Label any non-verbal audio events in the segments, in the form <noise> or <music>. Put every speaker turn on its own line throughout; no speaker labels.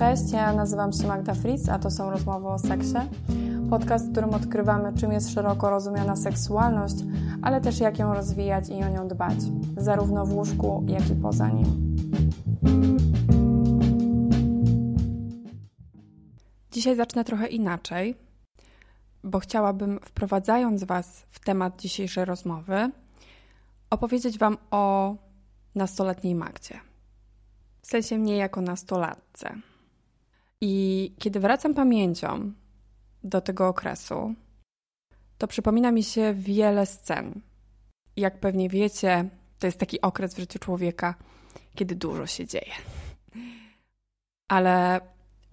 Cześć, ja nazywam się Magda Fritz, a to są rozmowy o seksie. Podcast, w którym odkrywamy, czym jest szeroko rozumiana seksualność, ale też jak ją rozwijać i o nią dbać, zarówno w łóżku, jak i poza nim. Dzisiaj zacznę trochę inaczej, bo chciałabym, wprowadzając Was w temat dzisiejszej rozmowy, opowiedzieć Wam o nastoletniej Magdzie. W sensie mnie jako nastolatce. I kiedy wracam pamięcią do tego okresu, to przypomina mi się wiele scen. Jak pewnie wiecie, to jest taki okres w życiu człowieka, kiedy dużo się dzieje. Ale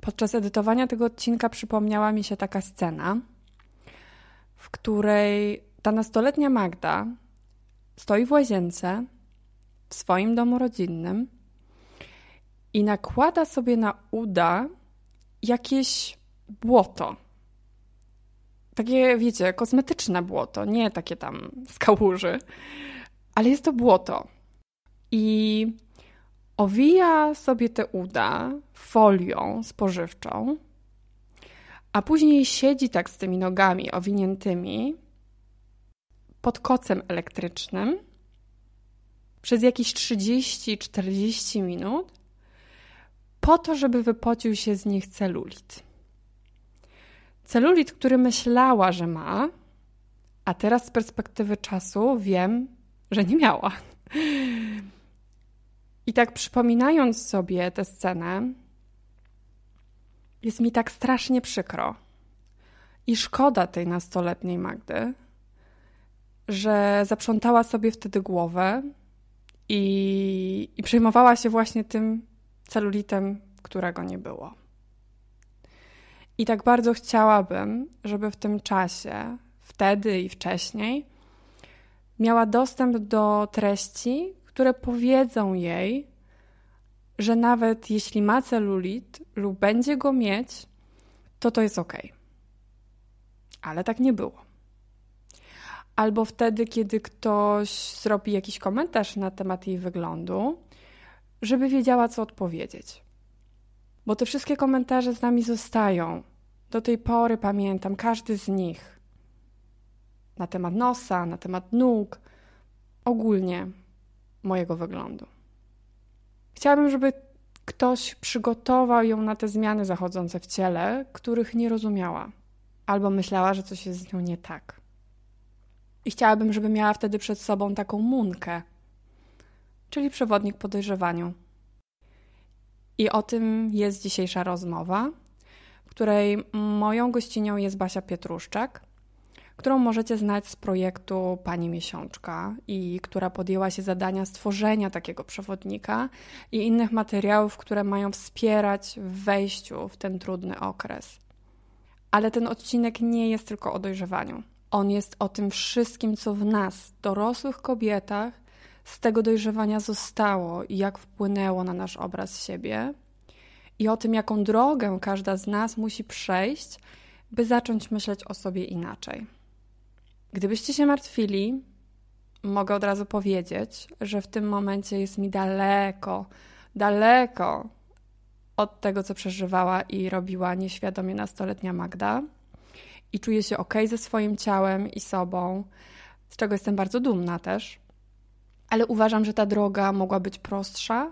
podczas edytowania tego odcinka przypomniała mi się taka scena, w której ta nastoletnia Magda stoi w łazience w swoim domu rodzinnym i nakłada sobie na uda jakieś błoto. Takie, wiecie, kosmetyczne błoto, nie takie tam z kałuży, ale jest to błoto. I owija sobie te uda folią spożywczą, a później siedzi tak z tymi nogami owiniętymi pod kocem elektrycznym przez jakieś 30-40 minut po to, żeby wypocił się z nich celulit. Celulit, który myślała, że ma, a teraz z perspektywy czasu wiem, że nie miała. I tak przypominając sobie tę scenę, jest mi tak strasznie przykro i szkoda tej nastoletniej Magdy, że zaprzątała sobie wtedy głowę i, i przejmowała się właśnie tym, celulitem, którego nie było. I tak bardzo chciałabym, żeby w tym czasie, wtedy i wcześniej, miała dostęp do treści, które powiedzą jej, że nawet jeśli ma celulit lub będzie go mieć, to to jest ok. Ale tak nie było. Albo wtedy, kiedy ktoś zrobi jakiś komentarz na temat jej wyglądu, żeby wiedziała, co odpowiedzieć. Bo te wszystkie komentarze z nami zostają. Do tej pory pamiętam każdy z nich. Na temat nosa, na temat nóg, ogólnie mojego wyglądu. Chciałabym, żeby ktoś przygotował ją na te zmiany zachodzące w ciele, których nie rozumiała, albo myślała, że coś jest z nią nie tak. I chciałabym, żeby miała wtedy przed sobą taką munkę, czyli przewodnik podejrzewaniu. I o tym jest dzisiejsza rozmowa, w której moją gościnią jest Basia Pietruszczak, którą możecie znać z projektu Pani Miesiączka i która podjęła się zadania stworzenia takiego przewodnika i innych materiałów, które mają wspierać w wejściu w ten trudny okres. Ale ten odcinek nie jest tylko o dojrzewaniu. On jest o tym wszystkim, co w nas, dorosłych kobietach, z tego dojrzewania zostało i jak wpłynęło na nasz obraz siebie, i o tym, jaką drogę każda z nas musi przejść, by zacząć myśleć o sobie inaczej. Gdybyście się martwili, mogę od razu powiedzieć, że w tym momencie jest mi daleko, daleko od tego, co przeżywała i robiła nieświadomie nastoletnia Magda. I czuję się ok ze swoim ciałem i sobą, z czego jestem bardzo dumna też ale uważam, że ta droga mogła być prostsza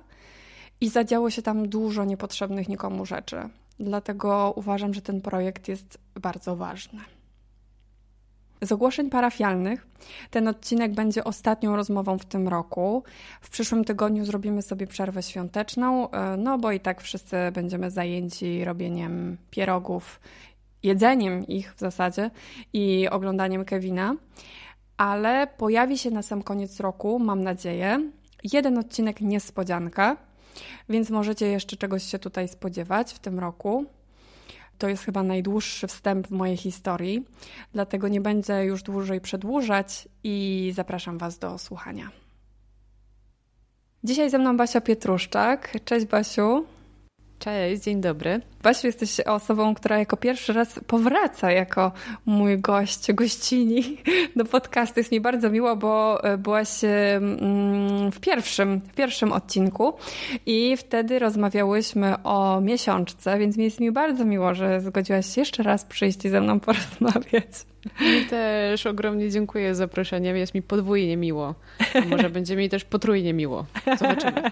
i zadziało się tam dużo niepotrzebnych nikomu rzeczy. Dlatego uważam, że ten projekt jest bardzo ważny. Z ogłoszeń parafialnych ten odcinek będzie ostatnią rozmową w tym roku. W przyszłym tygodniu zrobimy sobie przerwę świąteczną, e, no bo i tak wszyscy będziemy zajęci robieniem pierogów, jedzeniem ich w zasadzie i oglądaniem Kevina ale pojawi się na sam koniec roku, mam nadzieję, jeden odcinek niespodzianka, więc możecie jeszcze czegoś się tutaj spodziewać w tym roku. To jest chyba najdłuższy wstęp w mojej historii, dlatego nie będę już dłużej przedłużać i zapraszam Was do słuchania. Dzisiaj ze mną Basia Pietruszczak. Cześć Basiu. Cześć, dzień dobry. Basiu, jesteś osobą, która jako pierwszy raz powraca jako mój gość, gościni do podcastu. Jest mi bardzo miło, bo e, byłaś e, mm, w pierwszym, w pierwszym odcinku i wtedy rozmawiałyśmy o miesiączce, więc jest mi bardzo miło, że zgodziłaś się jeszcze raz przyjść i ze mną porozmawiać.
Mi też ogromnie dziękuję za zaproszenie. Jest mi podwójnie miło. A może będzie mi też potrójnie miło. Zobaczymy.
<laughs>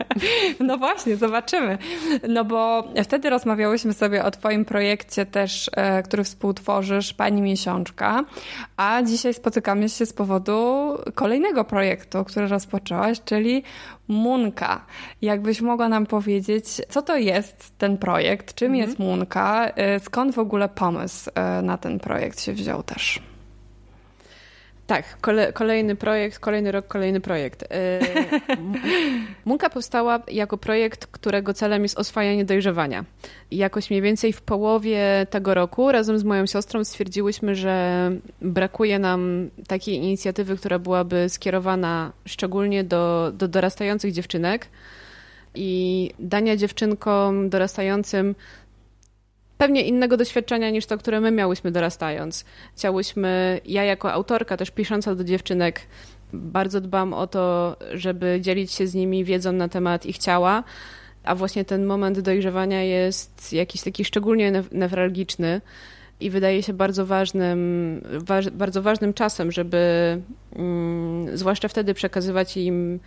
No właśnie, zobaczymy. No bo wtedy rozmawiałyśmy sobie o Twoim projekcie też, e, który współtworzysz, Pani Miesiączka, a dzisiaj spotykamy się z powodu kolejnego projektu, który rozpoczęłaś, czyli Munka. Jakbyś mogła nam powiedzieć, co to jest ten projekt, czym mhm. jest Munka, y, skąd w ogóle pomysł y, na ten projekt się wziął też?
Tak, kole, kolejny projekt, kolejny rok, kolejny projekt. E, <laughs> Munka powstała jako projekt, którego celem jest oswajanie dojrzewania. Jakoś mniej więcej w połowie tego roku razem z moją siostrą stwierdziłyśmy, że brakuje nam takiej inicjatywy, która byłaby skierowana szczególnie do, do dorastających dziewczynek i dania dziewczynkom dorastającym pewnie innego doświadczenia niż to, które my miałyśmy dorastając. Chciałyśmy, ja jako autorka, też pisząca do dziewczynek, bardzo dbam o to, żeby dzielić się z nimi wiedzą na temat ich ciała, a właśnie ten moment dojrzewania jest jakiś taki szczególnie newralgiczny i wydaje się bardzo ważnym, bardzo ważnym czasem, żeby mm, zwłaszcza wtedy przekazywać im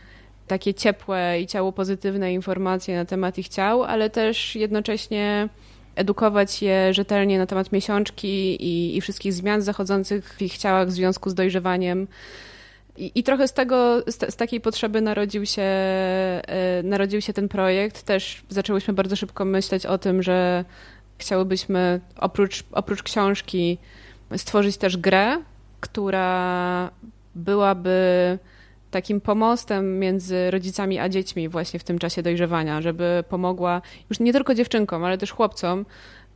takie ciepłe i ciało pozytywne informacje na temat ich ciał, ale też jednocześnie edukować je rzetelnie na temat miesiączki i, i wszystkich zmian zachodzących w ich ciałach w związku z dojrzewaniem. I, I, trochę z tego, z, z takiej potrzeby narodził się, yy, narodził się ten projekt. Też zaczęłyśmy bardzo szybko myśleć o tym, że chciałybyśmy oprócz, oprócz książki stworzyć też grę, która byłaby takim pomostem między rodzicami a dziećmi właśnie w tym czasie dojrzewania, żeby pomogła już nie tylko dziewczynkom, ale też chłopcom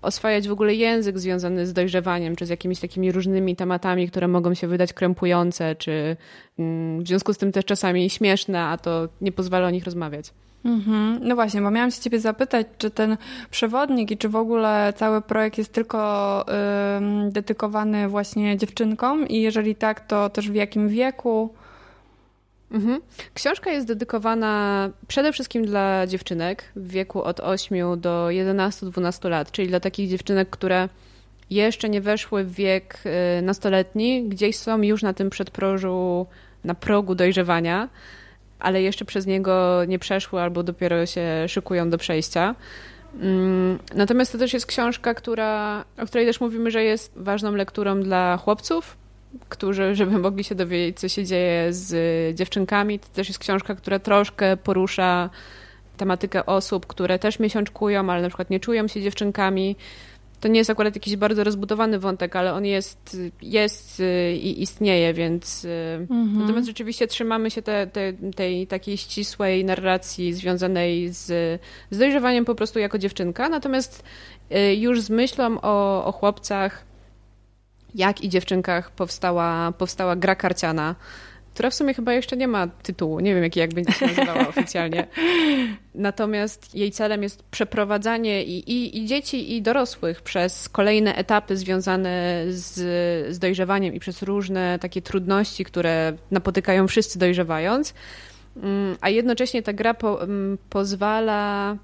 oswajać w ogóle język związany z dojrzewaniem, czy z jakimiś takimi różnymi tematami, które mogą się wydać krępujące, czy mm, w związku z tym też czasami śmieszne, a to nie pozwala o nich rozmawiać.
Mm-hmm. No właśnie, bo miałam się ciebie zapytać, czy ten przewodnik i czy w ogóle cały projekt jest tylko yy, dedykowany właśnie dziewczynkom i jeżeli
tak, to też w jakim wieku? Mhm. Książka jest dedykowana przede wszystkim dla dziewczynek w wieku od 8 do 11-12 lat, czyli dla takich dziewczynek, które jeszcze nie weszły w wiek y, nastoletni, gdzieś są już na tym przedprożu, na progu dojrzewania, ale jeszcze przez niego nie przeszły albo dopiero się szykują do przejścia. Mm, natomiast to też jest książka, która, o której też mówimy, że jest ważną lekturą dla chłopców, którzy, żeby mogli się dowiedzieć, co się dzieje z y, dziewczynkami. To też jest książka, która troszkę porusza tematykę osób, które też miesiączkują, ale na przykład nie czują się dziewczynkami. To nie jest akurat jakiś bardzo rozbudowany wątek, ale on jest, jest y, i istnieje, więc. Y, mhm. Natomiast rzeczywiście trzymamy się te, te, tej takiej ścisłej narracji związanej z, z dojrzewaniem po prostu jako dziewczynka. Natomiast już z myślą o, o chłopcach jak i dziewczynkach powstała, powstała gra karciana, która w sumie chyba jeszcze nie ma tytułu. Nie wiem, jaki jak będzie się nazywała <laughs> oficjalnie. Natomiast jej celem jest przeprowadzanie i, i, i, dzieci, i dorosłych przez kolejne etapy związane z, z dojrzewaniem i przez różne takie trudności, które napotykają wszyscy dojrzewając. Mm, a jednocześnie ta gra po, mm, pozwala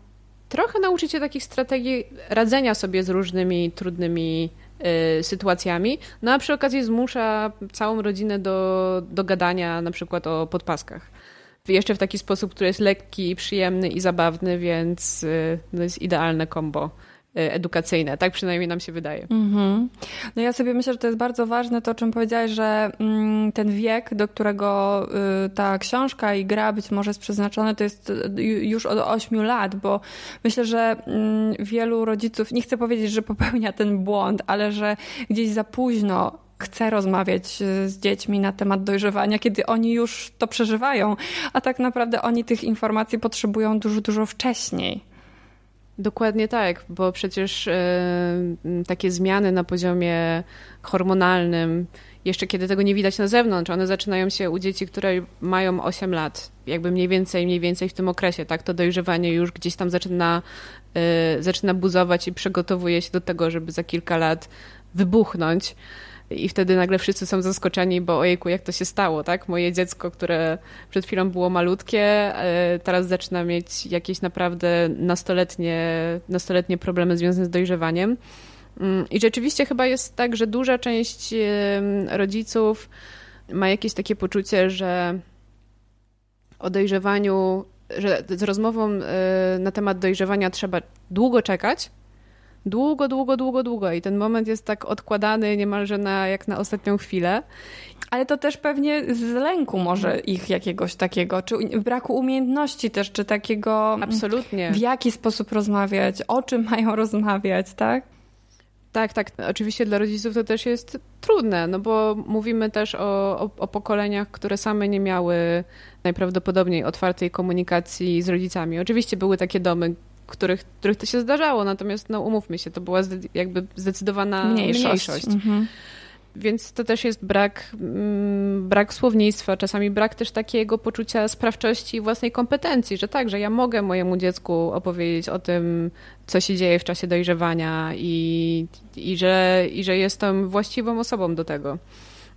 trochę nauczyć się takich strategii radzenia sobie z różnymi trudnymi Y, sytuacjami, no a przy okazji zmusza całą rodzinę do, do gadania na przykład o podpaskach. Jeszcze w taki sposób, który jest lekki, przyjemny i zabawny, więc y, to jest idealne kombo. E, edukacyjne. Tak przynajmniej nam się wydaje.
Mm-hmm. No ja sobie myślę, że to jest bardzo ważne to, o czym powiedziałaś, że mm, ten wiek, do którego y, ta książka i gra być może jest przeznaczona, to jest y, już od 8 lat, bo myślę, że mm, wielu rodziców, nie chcę powiedzieć, że popełnia ten błąd, ale że gdzieś za późno chce rozmawiać y, z dziećmi na temat dojrzewania, kiedy oni już to przeżywają, a tak naprawdę oni tych informacji
potrzebują dużo, dużo wcześniej. Dokładnie tak, bo przecież e, takie zmiany na poziomie hormonalnym, jeszcze kiedy tego nie widać na zewnątrz, one zaczynają się u dzieci, które mają 8 lat, jakby mniej więcej, mniej więcej w tym okresie, tak? To dojrzewanie już gdzieś tam zaczyna, e, zaczyna buzować i przygotowuje się do tego, żeby za kilka lat wybuchnąć i wtedy nagle wszyscy są zaskoczeni, bo ojejku, jak to się stało, tak? Moje dziecko, które przed chwilą było malutkie, e, teraz zaczyna mieć jakieś naprawdę nastoletnie, nastoletnie problemy związane z dojrzewaniem. Mm, I rzeczywiście chyba jest tak, że duża część rodziców ma jakieś takie poczucie, że o dojrzewaniu, że z rozmową e, na temat dojrzewania trzeba długo czekać, długo, długo, długo, długo i ten moment jest tak odkładany niemalże na, jak na ostatnią chwilę.
Ale to też pewnie z lęku może mhm. ich jakiegoś takiego, czy braku umiejętności też, czy takiego... Mm, Absolutnie. W jaki sposób rozmawiać, o czym <laughs> mają rozmawiać, tak?
Tak, tak. Oczywiście dla rodziców to też jest trudne, no bo mówimy też o, o, o, pokoleniach, które same nie miały najprawdopodobniej otwartej komunikacji z rodzicami. Oczywiście były takie domy, których, których to się zdarzało, natomiast no, umówmy się, to była jakby zdecydowana mniejszość. mniejszość. Mhm. Więc to też jest brak, mm, brak słownictwa, czasami brak też takiego poczucia sprawczości i własnej kompetencji, że tak, że ja mogę mojemu dziecku opowiedzieć o tym, co się dzieje w czasie dojrzewania i, i, że, i że jestem właściwą osobą do tego.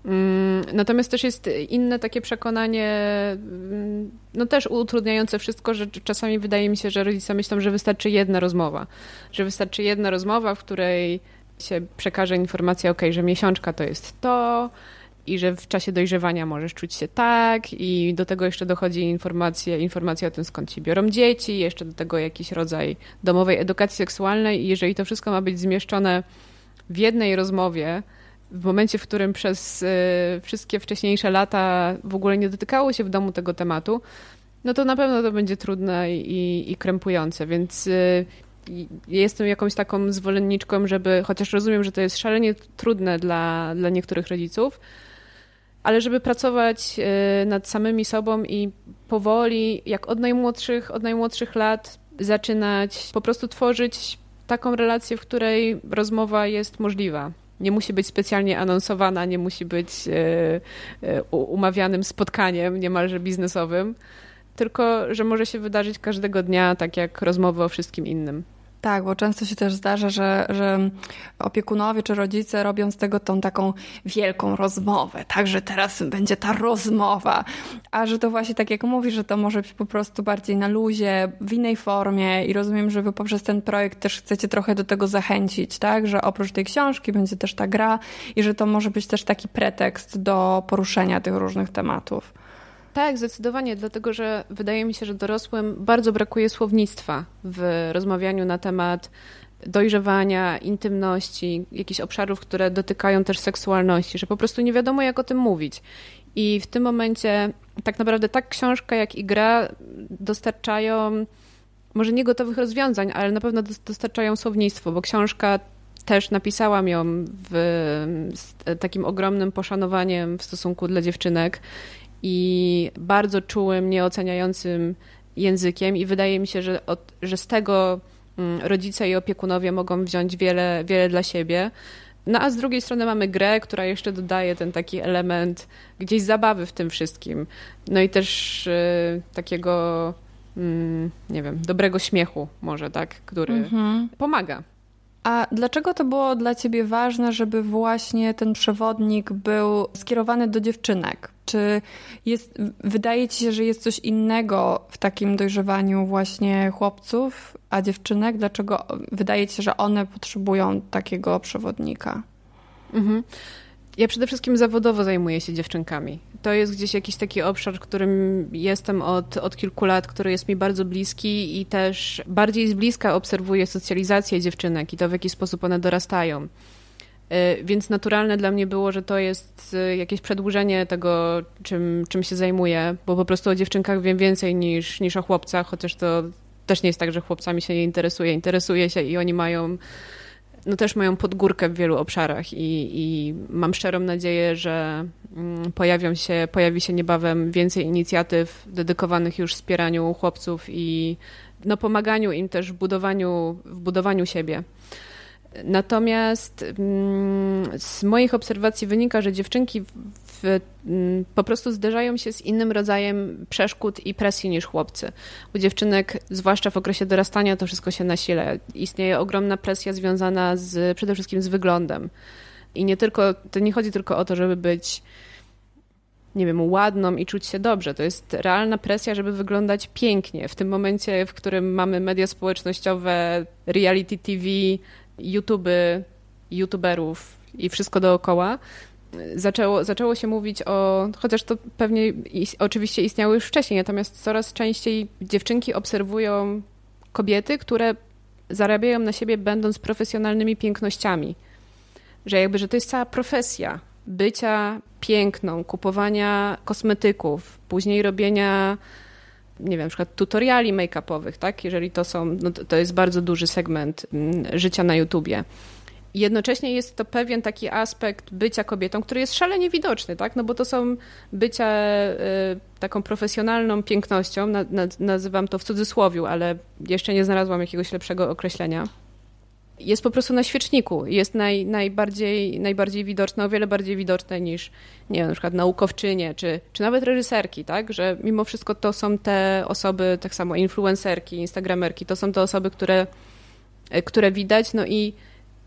Mm, natomiast też jest inne takie przekonanie, mm, no też utrudniające wszystko, że czasami wydaje mi się, że rodzice myślą, że wystarczy jedna rozmowa, że wystarczy jedna rozmowa, w której się przekaże informacja, ok, że miesiączka to jest to, i że w czasie dojrzewania możesz czuć się tak i do tego jeszcze dochodzi informacja, informacja o tym, skąd się biorą dzieci, jeszcze do tego jakiś rodzaj domowej edukacji seksualnej i jeżeli to wszystko ma być zmieszczone w jednej rozmowie, w momencie, w którym przez y, wszystkie wcześniejsze lata w ogóle nie dotykało się w domu tego tematu, no to na pewno to będzie trudne i, i krępujące, więc y, jestem jakąś taką zwolenniczką, żeby, chociaż rozumiem, że to jest szalenie trudne dla, dla niektórych rodziców, ale żeby pracować y, nad samymi sobą i powoli, jak od najmłodszych, od najmłodszych lat zaczynać po prostu tworzyć taką relację, w której rozmowa jest możliwa nie musi być specjalnie anonsowana, nie musi być e, e, umawianym spotkaniem niemalże biznesowym, tylko że może się wydarzyć każdego dnia, tak jak rozmowy o wszystkim innym.
Tak, bo często się też zdarza, że, że opiekunowie czy rodzice robią z tego tą taką wielką rozmowę, tak, że teraz będzie ta rozmowa, a że to właśnie tak jak mówisz, że to może być po prostu bardziej na luzie, w innej formie i rozumiem, że wy poprzez ten projekt też chcecie trochę do tego zachęcić, tak, że oprócz tej książki będzie też ta gra i że to może być też taki pretekst do poruszenia tych różnych tematów.
Tak, zdecydowanie, dlatego że wydaje mi się, że dorosłym bardzo brakuje słownictwa w rozmawianiu na temat dojrzewania, intymności, jakichś obszarów, które dotykają też seksualności, że po prostu nie wiadomo, jak o tym mówić. I w tym momencie tak naprawdę tak książka, jak i gra dostarczają może nie gotowych rozwiązań, ale na pewno dostarczają słownictwo, bo książka też napisałam ją w, z takim ogromnym poszanowaniem w stosunku dla dziewczynek i bardzo czułym, nieoceniającym językiem i wydaje mi się, że, od, że z tego mm, rodzice i opiekunowie mogą wziąć wiele, wiele dla siebie. No a z drugiej strony mamy grę, która jeszcze dodaje ten taki element gdzieś zabawy w tym wszystkim. No i też y, takiego, y, nie wiem, dobrego śmiechu może, tak, który mm -hmm. pomaga.
A dlaczego to było dla ciebie ważne, żeby właśnie ten przewodnik był skierowany do dziewczynek? Czy jest, wydaje ci się, że jest coś innego w takim dojrzewaniu właśnie chłopców, a dziewczynek? Dlaczego wydaje ci się, że one potrzebują takiego przewodnika?
Mhm. Ja przede wszystkim zawodowo zajmuję się dziewczynkami. To jest gdzieś jakiś taki obszar, którym jestem od, od kilku lat, który jest mi bardzo bliski i też bardziej z bliska obserwuję socjalizację dziewczynek i to, w jaki sposób one dorastają. Y, więc naturalne dla mnie było, że to jest y, jakieś przedłużenie tego, czym, czym się zajmuję, bo po prostu o dziewczynkach wiem więcej niż, niż o chłopcach, chociaż to też nie jest tak, że chłopcami się nie interesuje. Interesuje się i oni mają no też mają podgórkę w wielu obszarach i, i mam szczerą nadzieję, że mm, pojawią się, pojawi się niebawem więcej inicjatyw dedykowanych już wspieraniu chłopców i no, pomaganiu im też w budowaniu, w budowaniu siebie. Natomiast mm, z moich obserwacji wynika, że dziewczynki w, mm, po prostu zderzają się z innym rodzajem przeszkód i presji niż chłopcy. U dziewczynek, zwłaszcza w okresie dorastania, to wszystko się nasila. Istnieje ogromna presja związana z, przede wszystkim z wyglądem. I nie tylko, to nie chodzi tylko o to, żeby być nie wiem, ładną i czuć się dobrze. To jest realna presja, żeby wyglądać pięknie. W tym momencie, w którym mamy media społecznościowe, reality TV, YouTube, YouTuberów i wszystko dookoła, zaczęło, zaczęło się mówić o, chociaż to pewnie is, oczywiście istniało już wcześniej, natomiast coraz częściej dziewczynki obserwują kobiety, które zarabiają na siebie będąc profesjonalnymi pięknościami. Że jakby, że to jest cała profesja bycia piękną, kupowania kosmetyków, później robienia nie wiem, na przykład tutoriali make-upowych, tak? Jeżeli to są, no to, to jest bardzo duży segment mm, życia na YouTubie jednocześnie jest to pewien taki aspekt bycia kobietą, który jest szalenie widoczny, tak? No bo to są bycia e, taką profesjonalną pięknością, nazywam to w cudzysłowiu, ale jeszcze nie znalazłam jakiegoś lepszego określenia. Jest po prostu na świeczniku, jest naj, najbardziej, najbardziej widoczne, o wiele bardziej widoczne niż, nie wiem, na przykład naukowczynie, czy, czy nawet reżyserki, tak? Że mimo wszystko to są te osoby, tak samo influencerki, instagramerki, to są te osoby, które, e, które widać, no i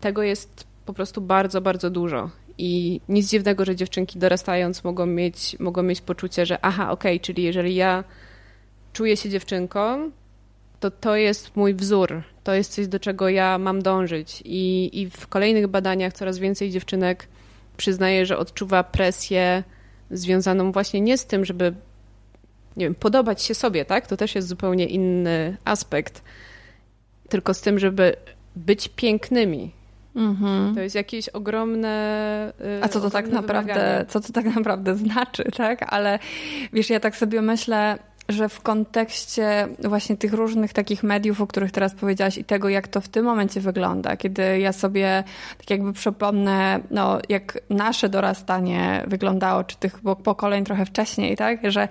tego jest po prostu bardzo, bardzo dużo. I nic dziwnego, że dziewczynki dorastając mogą mieć, mogą mieć poczucie, że aha, okej, okay, czyli jeżeli ja czuję się dziewczynką, to to jest mój wzór, to jest coś, do czego ja mam dążyć. I, i w kolejnych badaniach coraz więcej dziewczynek przyznaje, że odczuwa presję związaną właśnie nie z tym, żeby nie wiem, podobać się sobie, tak? To też jest zupełnie inny aspekt, tylko z tym, żeby być pięknymi, Mhm. To jest jakieś ogromne. Y, A co to tak naprawdę, wymaganie. co to tak naprawdę
znaczy, tak? Ale wiesz, ja tak sobie myślę, że w kontekście właśnie tych różnych takich mediów, o których teraz powiedziałaś i tego, jak to w tym momencie wygląda, kiedy ja sobie tak jakby przypomnę, no, jak nasze dorastanie wyglądało, czy tych pokoleń trochę wcześniej, tak, że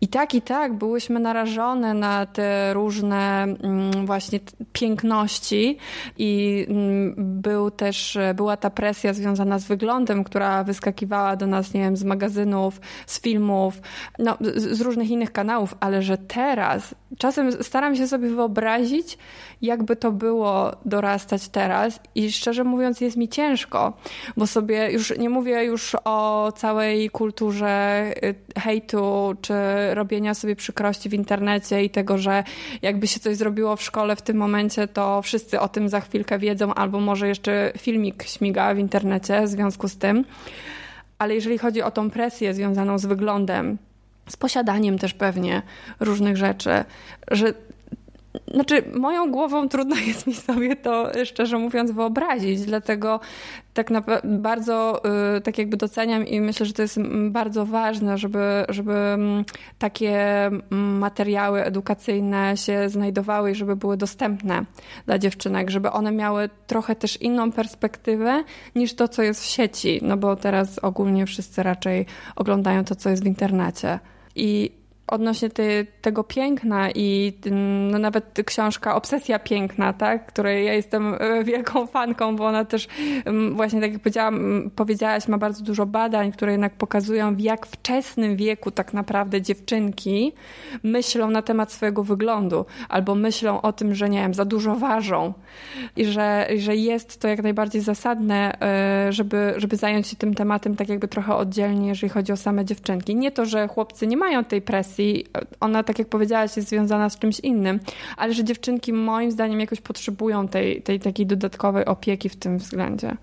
i tak, i tak byłyśmy narażone na te różne mm, właśnie piękności i mm, był też, była ta presja związana z wyglądem, która wyskakiwała do nas, nie wiem, z magazynów, z filmów, no, z różnych innych kanałów, ale że teraz, czasem staram się sobie wyobrazić, jakby to było dorastać teraz i szczerze mówiąc jest mi ciężko, bo sobie już nie mówię już o całej kulturze y, hejtu czy robienia sobie przykrości w internecie i tego, że jakby się coś zrobiło w szkole w tym momencie, to wszyscy o tym za chwilkę wiedzą albo może jeszcze filmik śmiga w internecie w związku z tym ale jeżeli chodzi o tą presję związaną z wyglądem, z posiadaniem też pewnie różnych rzeczy, że znaczy, moją głową trudno jest mi sobie to, e, szczerze mówiąc, wyobrazić, dlatego tak na, bardzo e, tak jakby doceniam i myślę, że to jest bardzo ważne, żeby, żeby takie materiały edukacyjne się znajdowały i żeby były dostępne dla dziewczynek, żeby one miały trochę też inną perspektywę niż to, co jest w sieci, no bo teraz ogólnie wszyscy raczej oglądają to, co jest w internecie. Et odnośnie ty, tego piękna i mm, no, nawet książka Obsesja Piękna, tak, której ja jestem e, wielką fanką, bo ona też mm, właśnie tak jak powiedziałam, mm, powiedziałaś, ma bardzo dużo badań, które jednak pokazują w jak wczesnym wieku tak naprawdę dziewczynki myślą na temat swojego wyglądu albo myślą o tym, że nie wiem, za dużo ważą i że, że jest to jak najbardziej zasadne, e, żeby, żeby zająć się tym tematem tak jakby trochę oddzielnie, jeżeli chodzi o same dziewczynki. Nie to, że chłopcy nie mają tej presji, depresji, ona, tak jak powiedziałaś, jest związana z czymś innym, ale że dziewczynki moim zdaniem jakoś potrzebują tej, tej takiej dodatkowej opieki w tym względzie.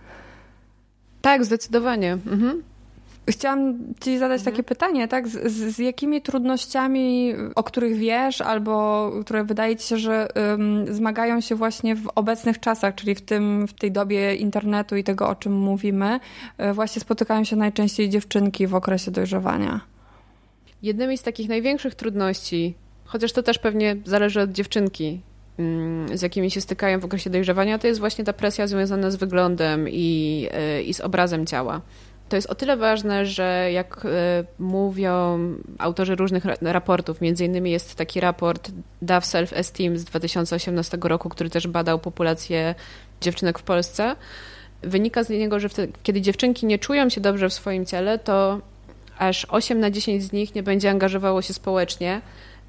Tak, zdecydowanie. Mhm. Chciałam Ci zadać mhm. takie pytanie, tak? Z, z, z, jakimi trudnościami, o których wiesz, albo które wydaje Ci się, że ym, zmagają się właśnie w obecnych czasach, czyli w, tym, w tej dobie internetu i tego, o czym mówimy, y, właśnie spotykają się najczęściej dziewczynki w okresie dojrzewania?
Jednymi z takich największych trudności, chociaż to też pewnie zależy od dziewczynki, mm, z jakimi się stykają w okresie dojrzewania, to jest właśnie ta presja związana z wyglądem i, e, i z obrazem ciała. To jest o tyle ważne, że jak e, mówią autorzy różnych raportów, między innymi jest taki raport Duff Self Esteem z 2018 roku, który też badał populację dziewczynek w Polsce. Wynika z niego, że wtedy, kiedy dziewczynki nie czują się dobrze w swoim ciele, to aż 8 na 10 z nich nie będzie angażowało się społecznie,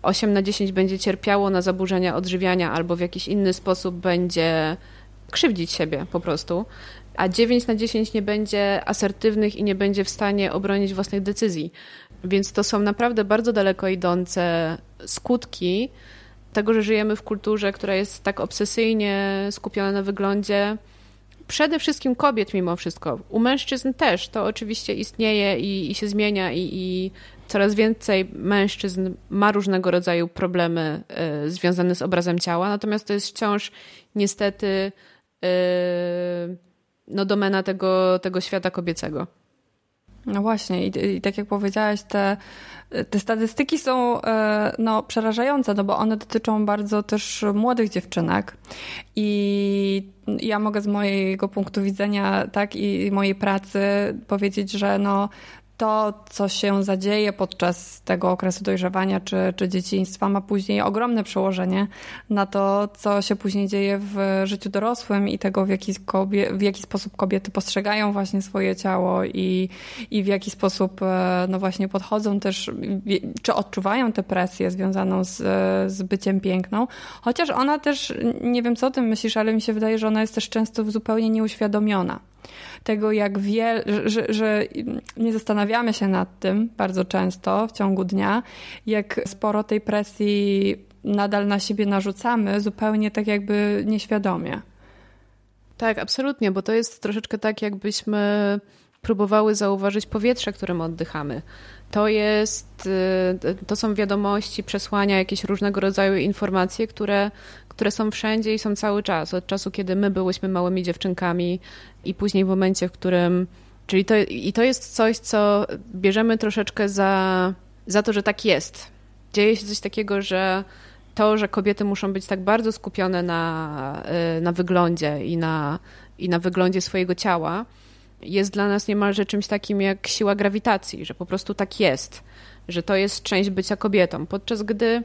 8 na 10 będzie cierpiało na zaburzenia odżywiania albo w jakiś inny sposób będzie krzywdzić siebie po prostu, a 9 na 10 nie będzie asertywnych i nie będzie w stanie obronić własnych decyzji. Więc to są naprawdę bardzo daleko idące skutki tego, że żyjemy w kulturze, która jest tak obsesyjnie skupiona na wyglądzie, przede wszystkim kobiet mimo wszystko. U mężczyzn też to oczywiście istnieje i, i się zmienia i, i, coraz więcej mężczyzn ma różnego rodzaju problemy y, związane z obrazem ciała, natomiast to jest wciąż niestety y, no, domena tego, tego świata kobiecego.
No właśnie, I, i, tak jak powiedziałaś, te te statystyki są e, no, przerażające, no bo one dotyczą bardzo też młodych dziewczynek i ja mogę z mojego punktu widzenia tak i mojej pracy powiedzieć, że no, to, co się zadzieje podczas tego okresu dojrzewania czy, czy dzieciństwa, ma później ogromne przełożenie na to, co się później dzieje w życiu dorosłym i tego, w jaki, kobie, w jaki sposób kobiety postrzegają właśnie swoje ciało i, i w jaki sposób e, no właśnie podchodzą też, czy odczuwają tę presję związaną z, z byciem piękną. Chociaż ona też, nie wiem co o tym myślisz, ale mi się wydaje, że ona jest też często zupełnie nieuświadomiona. Tego, jak wiele, że, że nie zastanawiamy się nad tym bardzo często w ciągu dnia, jak sporo tej presji nadal na
siebie narzucamy, zupełnie tak jakby nieświadomie. Tak, absolutnie, bo to jest troszeczkę tak, jakbyśmy próbowały zauważyć powietrze, którym oddychamy. To, jest, y, to są wiadomości, przesłania, jakieś różnego rodzaju informacje, które które są wszędzie i są cały czas. Od czasu, kiedy my byłyśmy małymi dziewczynkami i później w momencie, w którym... Czyli to, i to jest coś, co bierzemy troszeczkę za, za to, że tak jest. Dzieje się coś takiego, że to, że kobiety muszą być tak bardzo skupione na, y, na wyglądzie i na, i na wyglądzie swojego ciała, jest dla nas niemalże czymś takim jak siła grawitacji, że po prostu tak jest, że to jest część bycia kobietą. Podczas gdy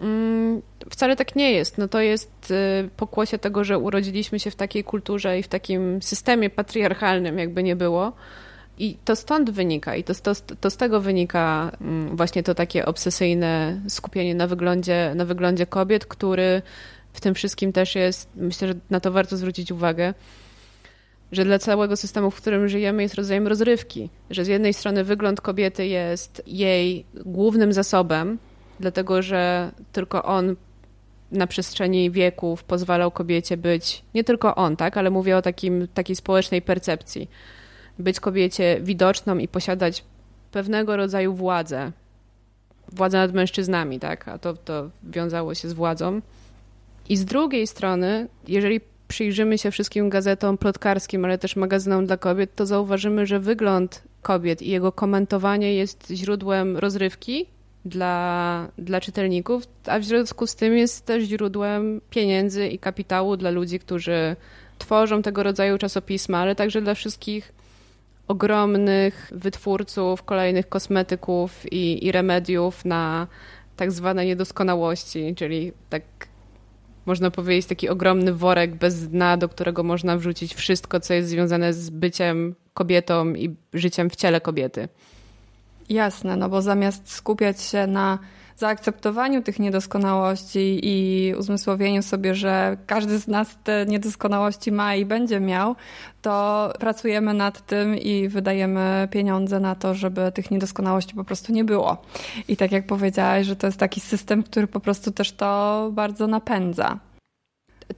Mm, wcale tak nie jest. No to jest y, pokłosie tego, że urodziliśmy się w takiej kulturze i w takim systemie patriarchalnym, jakby nie było. I to stąd wynika, i to, to, to z tego wynika mm, właśnie to takie obsesyjne skupienie na wyglądzie, na wyglądzie kobiet, który w tym wszystkim też jest, myślę, że na to warto zwrócić uwagę, że dla całego systemu, w którym żyjemy, jest rodzajem rozrywki. Że z jednej strony wygląd kobiety jest jej głównym zasobem, dlatego że tylko on na przestrzeni wieków pozwalał kobiecie być, nie tylko on, tak, ale mówię o takim, takiej społecznej percepcji, być kobiecie widoczną i posiadać pewnego rodzaju władzę, władzę nad mężczyznami, tak, a to, to wiązało się z władzą. I z drugiej strony, jeżeli przyjrzymy się wszystkim gazetom plotkarskim, ale też magazynom dla kobiet, to zauważymy, że wygląd kobiet i jego komentowanie jest źródłem rozrywki dla, dla czytelników, a w związku z tym jest też źródłem pieniędzy i kapitału dla ludzi, którzy tworzą tego rodzaju czasopisma, ale także dla wszystkich ogromnych wytwórców kolejnych kosmetyków i, i remediów na tak zwane niedoskonałości, czyli tak można powiedzieć taki ogromny worek bez dna, do którego można wrzucić wszystko, co jest związane z byciem kobietą i życiem w ciele kobiety.
Jasne, no bo zamiast skupiać się na zaakceptowaniu tych niedoskonałości i uzmysłowieniu sobie, że każdy z nas te niedoskonałości ma i będzie miał, to pracujemy nad tym i wydajemy pieniądze na to, żeby tych niedoskonałości po prostu nie było. I tak jak powiedziałaś, że to jest taki system, który po prostu też to
bardzo napędza.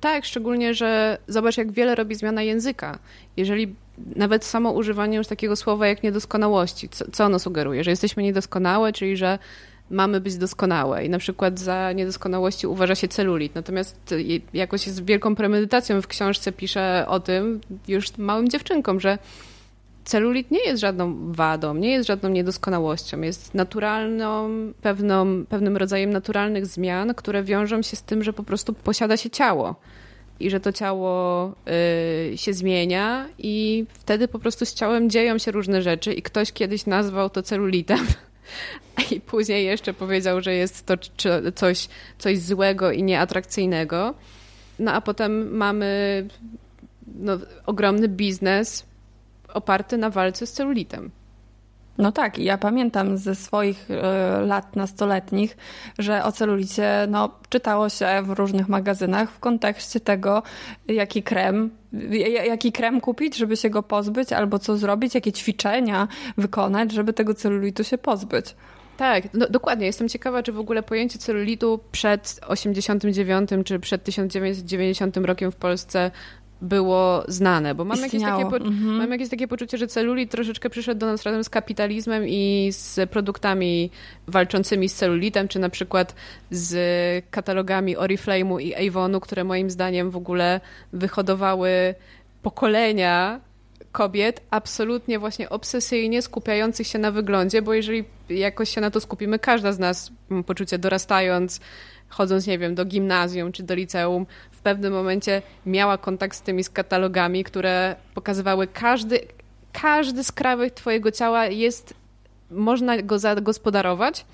Tak, szczególnie, że zobacz, jak wiele robi zmiana języka. Jeżeli nawet samo używanie już takiego słowa jak niedoskonałości, co, co ono sugeruje? Że jesteśmy niedoskonałe, czyli że mamy być doskonałe i na przykład za niedoskonałości uważa się celulit. Natomiast jakoś z wielką premedytacją w książce piszę o tym już małym dziewczynkom, że celulit nie jest żadną wadą, nie jest żadną niedoskonałością, jest naturalną, pewną, pewnym rodzajem naturalnych zmian, które wiążą się z tym, że po prostu posiada się ciało i że to ciało y, się zmienia i wtedy po prostu z ciałem dzieją się różne rzeczy i ktoś kiedyś nazwał to celulitem. <laughs> I później jeszcze powiedział, że jest to coś, coś złego i nieatrakcyjnego. No a potem mamy no, ogromny biznes oparty na walce z celulitem. No tak, ja
pamiętam ze swoich e, lat nastoletnich, że o celulicie no, czytało się w różnych magazynach w kontekście tego, jaki krem, jaki krem kupić, żeby się go pozbyć, albo co zrobić, jakie ćwiczenia wykonać, żeby tego celulitu
się pozbyć. Tak, no, dokładnie. Jestem ciekawa, czy w ogóle pojęcie celulitu przed 89 czy przed 1990 rokiem w Polsce było znane, bo mam jakieś, takie po, mhm. mam jakieś takie poczucie, że celulit troszeczkę przyszedł do nas razem z kapitalizmem i z produktami walczącymi z celulitem, czy na przykład z katalogami Oriflame'u i Avonu, które moim zdaniem w ogóle wyhodowały pokolenia kobiet absolutnie właśnie obsesyjnie skupiających się na wyglądzie, bo jeżeli jakoś się na to skupimy, każda z nas, mam poczucie, dorastając chodząc, nie wiem, do gimnazjum czy do liceum, w pewnym momencie miała kontakt z tymi katalogami, które pokazywały każdy, każdy skrawek twojego ciała jest, można go zagospodarować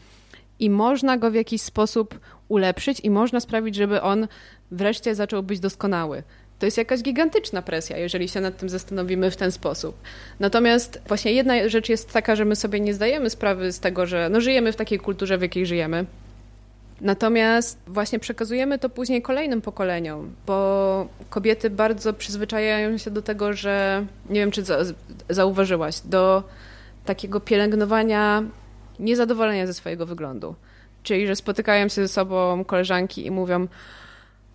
i można go w jakiś sposób ulepszyć i można sprawić, żeby on wreszcie zaczął być doskonały. To jest jakaś gigantyczna presja, jeżeli się nad tym zastanowimy w ten sposób. Natomiast właśnie jedna rzecz jest taka, że my sobie nie zdajemy sprawy z tego, że no, żyjemy w takiej kulturze, w jakiej żyjemy Natomiast właśnie przekazujemy to później kolejnym pokoleniom, bo kobiety bardzo przyzwyczajają się do tego, że nie wiem, czy zauważyłaś, do takiego pielęgnowania niezadowolenia ze swojego wyglądu. Czyli, że spotykają się ze sobą koleżanki i mówią: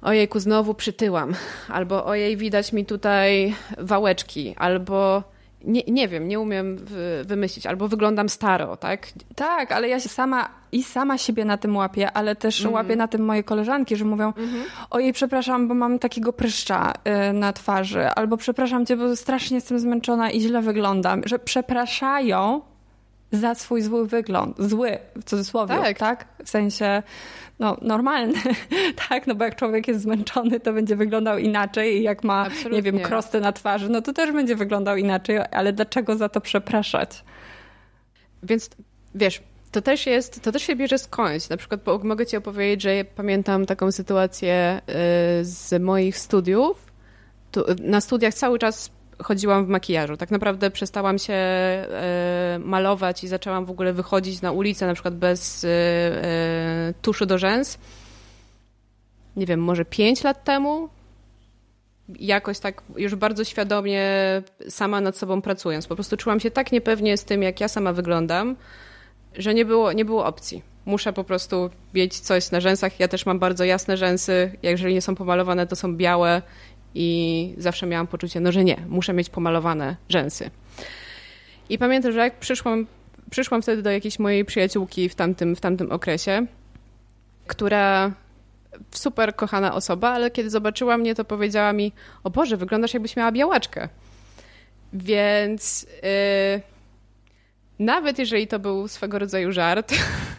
Ojejku, znowu przytyłam, albo ojej, widać mi tutaj wałeczki, albo nie, nie wiem, nie umiem wymyślić, albo wyglądam staro, tak?
Tak, ale ja się sama i sama siebie na tym łapię, ale też mm łapię na tym moje koleżanki, że mówią: mm -hmm. Ojej, przepraszam, bo mam takiego pryszcza y, na twarzy, albo przepraszam cię, bo strasznie jestem zmęczona i źle wyglądam, że przepraszają za swój zły wygląd. Zły w cudzysłowie, tak? tak? W sensie no, normalny, <laughs> tak? No bo jak człowiek jest zmęczony, to będzie wyglądał inaczej i jak ma, Absolutnie. nie wiem, krosty na twarzy,
no to też będzie wyglądał inaczej, ale dlaczego za to przepraszać? Więc wiesz, to też jest, to też się bierze skądś. Na przykład mogę ci opowiedzieć, że pamiętam taką sytuację y, z moich studiów. Tu, na studiach cały czas chodziłam w makijażu. Tak naprawdę przestałam się e, malować i zaczęłam w ogóle wychodzić na ulicę, na przykład bez e, e, tuszy do rzęs. Nie wiem, może 5 lat temu, jakoś tak już bardzo świadomie sama nad sobą pracując. Po prostu czułam się tak niepewnie z tym, jak ja sama wyglądam, że nie było, nie było opcji. Muszę po prostu mieć coś na rzęsach. Ja też mam bardzo jasne rzęsy. Jeżeli nie są pomalowane, to są białe i zawsze miałam poczucie, no że nie, muszę mieć pomalowane rzęsy. I pamiętam, że jak przyszłam, przyszłam wtedy do jakiejś mojej przyjaciółki w tamtym, w tamtym okresie, która super kochana osoba, ale kiedy zobaczyła mnie, to powiedziała mi: O Boże, wyglądasz jakbyś miała białaczkę. Więc yy, nawet jeżeli to był swego rodzaju żart,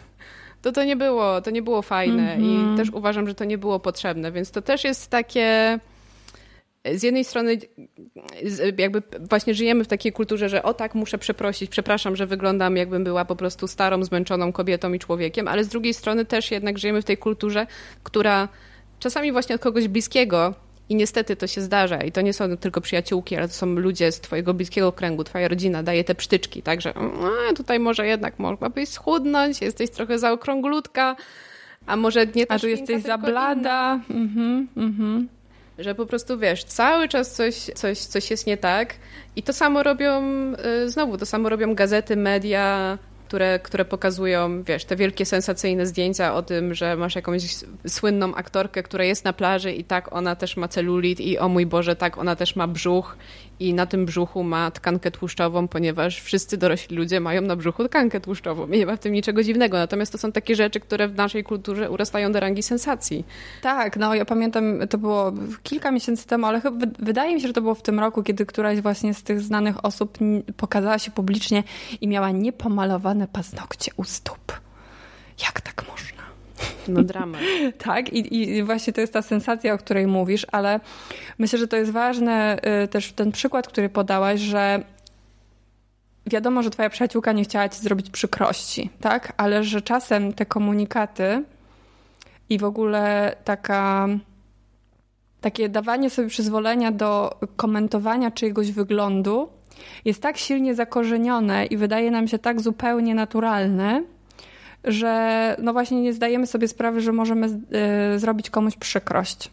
<laughs> to to nie było, to nie było fajne mm -hmm. i mhm. też uważam, że to nie było potrzebne, więc to też jest takie z jednej strony jakby właśnie żyjemy w takiej kulturze, że o tak, muszę przeprosić, przepraszam, że wyglądam jakbym była po prostu starą, zmęczoną kobietą i człowiekiem, ale z drugiej strony też jednak żyjemy w tej kulturze, która czasami właśnie od kogoś bliskiego i niestety to się zdarza i to nie są tylko przyjaciółki, ale to są ludzie z twojego bliskiego kręgu, twoja rodzina daje te psztyczki, także mm, tutaj może jednak mogłabyś schudnąć, jesteś trochę zaokrąglutka, a może nie ta A tu jesteś za blada.
Mhm, mhm
że po prostu wiesz, cały czas coś, coś, coś jest nie tak i to samo robią, y, znowu to samo robią gazety, media, które, które pokazują, wiesz, te wielkie sensacyjne zdjęcia o tym, że masz jakąś słynną aktorkę, która jest na plaży i tak ona też ma celulit i o mój Boże, tak ona też ma brzuch i na tym brzuchu ma tkankę tłuszczową, ponieważ wszyscy dorośli ludzie mają na brzuchu tkankę tłuszczową nie ma w tym niczego dziwnego. Natomiast to są takie rzeczy, które w naszej kulturze urastają do rangi sensacji.
Tak, no ja pamiętam, to było kilka miesięcy temu, ale chyba wydaje mi się, że to było w tym roku, kiedy któraś właśnie z tych znanych osób pokazała się publicznie i miała niepomalowane paznokcie u stóp. Jak tak można? No dramat. <laughs> tak, i, i właśnie to jest ta sensacja, o której mówisz, ale myślę, że to jest ważne y, też ten przykład, który podałaś, że wiadomo, że twoja przyjaciółka nie chciała ci zrobić przykrości, tak? Ale że czasem te komunikaty i w ogóle taka takie dawanie sobie przyzwolenia do komentowania czyjegoś wyglądu jest tak silnie zakorzenione i wydaje nam się tak zupełnie naturalne, że no właśnie nie zdajemy sobie sprawy, że możemy z, y, zrobić komuś przykrość.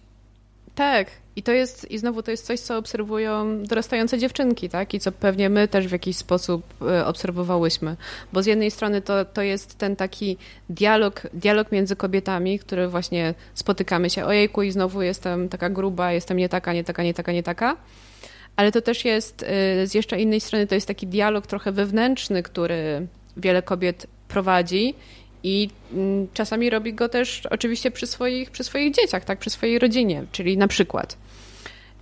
Tak, i to jest, i znowu to jest coś, co obserwują dorastające dziewczynki, tak? I co pewnie my też w jakiś sposób y, obserwowałyśmy. Bo z jednej strony to, to jest ten taki dialog, dialog między kobietami, który właśnie spotykamy się, ojejku, i znowu jestem taka gruba, jestem nie taka, nie taka, nie taka, nie taka. Ale to też jest, y, z jeszcze innej strony, to jest taki dialog trochę wewnętrzny, który wiele kobiet prowadzi i mm, czasami robi go też oczywiście przy swoich, przy swoich dzieciach, tak, przy swojej rodzinie, czyli na przykład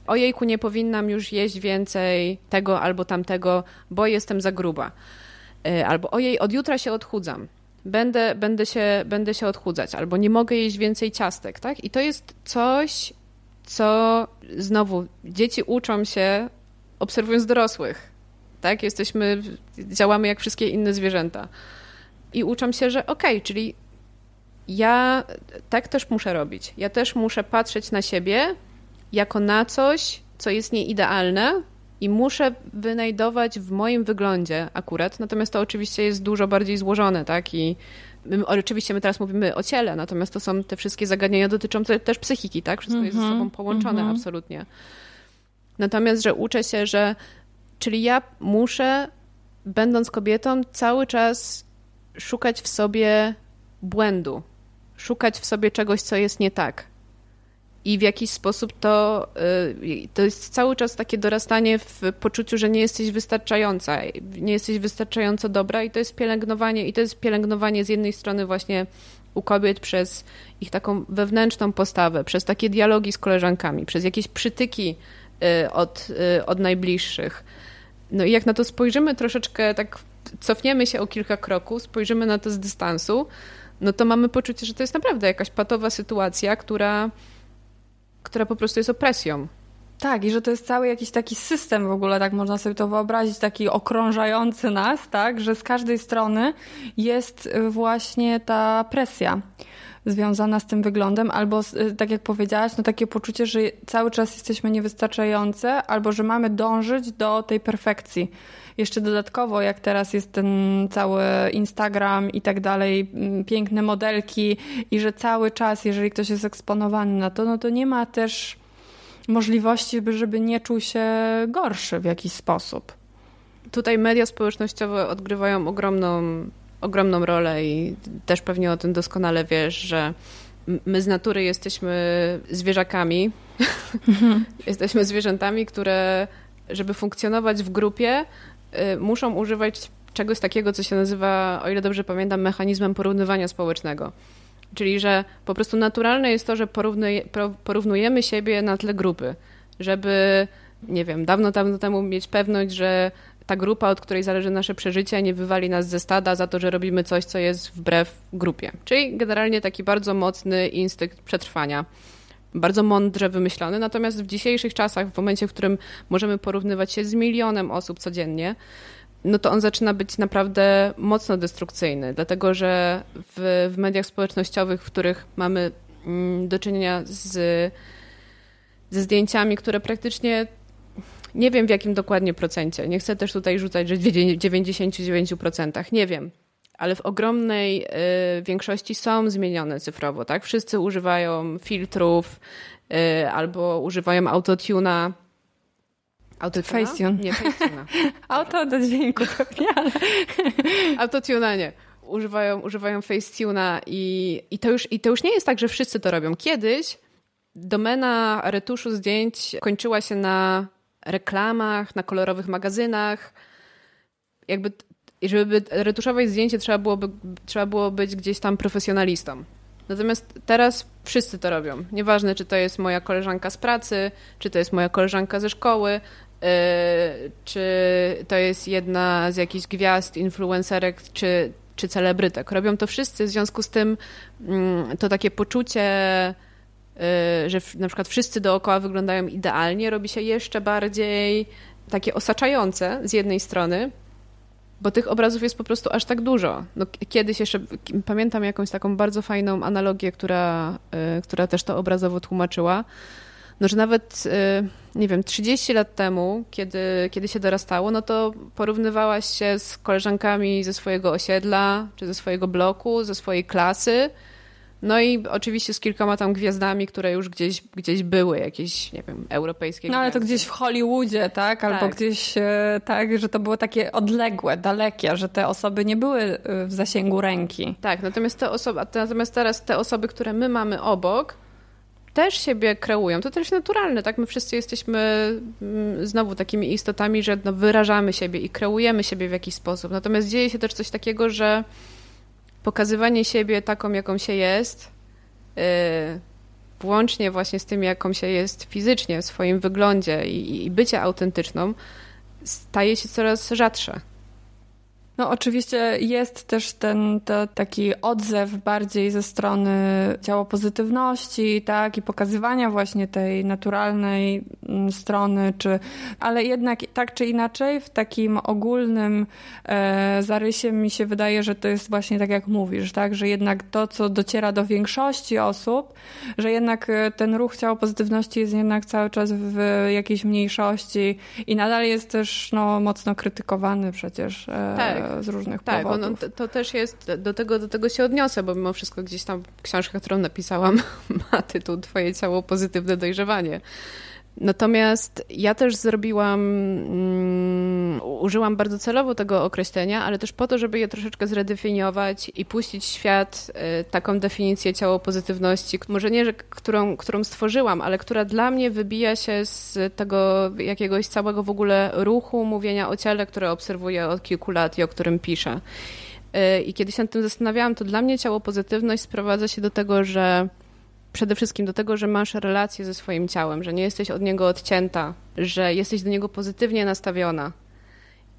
ojejku, nie powinnam już jeść więcej tego albo tamtego, bo jestem za gruba. E, albo ojej, od jutra się odchudzam. Będę, będę, się, będę się odchudzać, albo nie mogę jeść więcej ciastek, tak? I to jest coś, co znowu dzieci uczą się obserwując dorosłych, tak? Jesteśmy, działamy jak wszystkie inne zwierzęta i uczą się, że okej, okay, czyli ja tak też muszę robić. Ja też muszę patrzeć na siebie jako na coś, co jest nieidealne i muszę wynajdować w moim wyglądzie akurat. Natomiast to oczywiście jest dużo bardziej złożone, tak? I my, oczywiście my teraz mówimy o ciele, natomiast to są te wszystkie zagadnienia dotyczące też psychiki, tak? Wszystko mm -hmm, jest ze mhm, sobą połączone mm -hmm. absolutnie. Natomiast, że uczę się, że czyli ja muszę, będąc kobietą, cały czas szukać w sobie błędu, szukać w sobie czegoś, co jest nie tak. I w jakiś sposób to, y, to jest cały czas takie dorastanie w poczuciu, że nie jesteś wystarczająca, nie jesteś wystarczająco dobra, i to jest pielęgnowanie, i to jest pielęgnowanie z jednej strony właśnie u kobiet przez ich taką wewnętrzną postawę, przez takie dialogi z koleżankami, przez jakieś przytyki y, od, y, od najbliższych no i jak na to spojrzymy troszeczkę, tak cofniemy się o kilka kroków, spojrzymy na to z dystansu, no to mamy poczucie, że to jest naprawdę jakaś patowa sytuacja, która, która po prostu jest opresją. Tak, i że to jest cały jakiś taki system w
ogóle, tak można sobie to wyobrazić, taki okrążający nas, tak, że z każdej strony jest właśnie ta presja związana z tym wyglądem, albo y, tak jak powiedziałaś, no takie poczucie, że cały czas jesteśmy niewystarczające, albo że mamy dążyć do tej perfekcji. Jeszcze dodatkowo, jak teraz jest ten cały Instagram i tak dalej, mm, piękne modelki, i że cały czas, jeżeli ktoś jest eksponowany na to, no to nie ma też możliwości, żeby nie czuł się gorszy w jakiś sposób.
Tutaj media społecznościowe odgrywają ogromną ogromną rolę i też pewnie o tym doskonale wiesz, że my z natury jesteśmy zwierzakami. Mhm. <laughs> jesteśmy zwierzętami, które, żeby funkcjonować w grupie, y, muszą używać czegoś takiego, co się nazywa, o ile dobrze pamiętam, mechanizmem porównywania społecznego. Czyli, że po prostu naturalne jest to, że porównujemy siebie na tle grupy, żeby, nie wiem, dawno, dawno temu mieć pewność, że ta grupa, od której zależy nasze przeżycie, nie wywali nas ze stada za to, że robimy coś, co jest wbrew grupie. Czyli generalnie taki bardzo mocny instynkt przetrwania bardzo mądrze wymyślony. Natomiast w dzisiejszych czasach, w momencie, w którym możemy porównywać się z milionem osób codziennie, no to on zaczyna być naprawdę mocno destrukcyjny, dlatego że w, w mediach społecznościowych, w których mamy mm, do czynienia z, ze zdjęciami, które praktycznie nie wiem w jakim dokładnie procencie. Nie chcę też tutaj rzucać, że w 99%. Nie wiem. Ale w ogromnej y, większości są zmienione cyfrowo, tak? Wszyscy używają filtrów y, albo używają autotuna. Autotuna? Facetune. Nie, <laughs> Auto do dźwięku pewnie, ale... <laughs> autotuna nie używają, używają Facetuna i, i, to już, i to już nie jest tak, że wszyscy to robią. Kiedyś domena retuszu zdjęć kończyła się na reklamach, na kolorowych magazynach. Jakby, żeby retuszować zdjęcie, trzeba, byłoby, trzeba było być gdzieś tam profesjonalistą. Natomiast teraz wszyscy to robią. Nieważne, czy to jest moja koleżanka z pracy, czy to jest moja koleżanka ze szkoły, yy, czy to jest jedna z jakichś gwiazd, influencerek, czy, czy celebrytek. Robią to wszyscy, w związku z tym yy, to takie poczucie Y, że na przykład wszyscy dookoła wyglądają idealnie, robi się jeszcze bardziej takie osaczające z jednej strony, bo tych obrazów jest po prostu aż tak dużo. No, kiedyś jeszcze pamiętam jakąś taką bardzo fajną analogię, która, y, która też to obrazowo tłumaczyła. No, że nawet, y, nie wiem, 30 lat temu, kiedy, kiedy się dorastało, no to porównywałaś się z koleżankami ze swojego osiedla, czy ze swojego bloku, ze swojej klasy, no i oczywiście z kilkoma tam gwiazdami, które już gdzieś, gdzieś były, jakieś, nie wiem, europejskie. No ale gwiazdy. to
gdzieś w Hollywoodzie, tak? Albo tak. gdzieś e, tak, że to było takie odległe, dalekie, że te osoby nie były e, w zasięgu
ręki. Tak, natomiast te osoby, natomiast teraz te osoby, które my mamy obok, też siebie kreują. To też naturalne, tak? My wszyscy jesteśmy mm, znowu takimi istotami, że no, wyrażamy siebie i kreujemy siebie w jakiś sposób. Natomiast dzieje się też coś takiego, że pokazywanie siebie taką, jaką się jest, y, włącznie właśnie z tym, jaką się jest fizycznie, w swoim wyglądzie i, i bycie autentyczną, staje się coraz rzadsze. No oczywiście jest też
ten taki odzew bardziej ze strony ciała pozytywności, tak, i pokazywania właśnie tej naturalnej mm, strony, czy, ale jednak tak czy inaczej w takim ogólnym e, zarysie mi się wydaje, że to jest właśnie tak jak mówisz, tak, że jednak to, co dociera do większości osób, że jednak e, ten ruch ciała pozytywności jest jednak cały czas w jakiejś mniejszości i nadal jest też no, mocno krytykowany przecież. E, tak z różnych tak, no, powodów. Tak,
to też jest, do tego, do tego się odniosę, bo mimo wszystko gdzieś tam książka, którą napisałam <laughs> ma tytuł Twoje ciało pozytywne dojrzewanie. Natomiast ja też zrobiłam, mm, użyłam bardzo celowo tego określenia, ale też po to, żeby je troszeczkę zredefiniować i puścić świat y, taką definicję ciało pozytywności, może nie, że, którą, którą stworzyłam, ale która dla mnie wybija się z tego jakiegoś całego w ogóle ruchu mówienia o ciele, które obserwuję od kilku lat i o którym piszę. Y, I kiedy się nad tym zastanawiałam, to dla mnie ciało pozytywność sprowadza się do tego, że przede wszystkim do tego, że masz relację ze swoim ciałem, że nie jesteś od niego odcięta, że jesteś do niego pozytywnie nastawiona.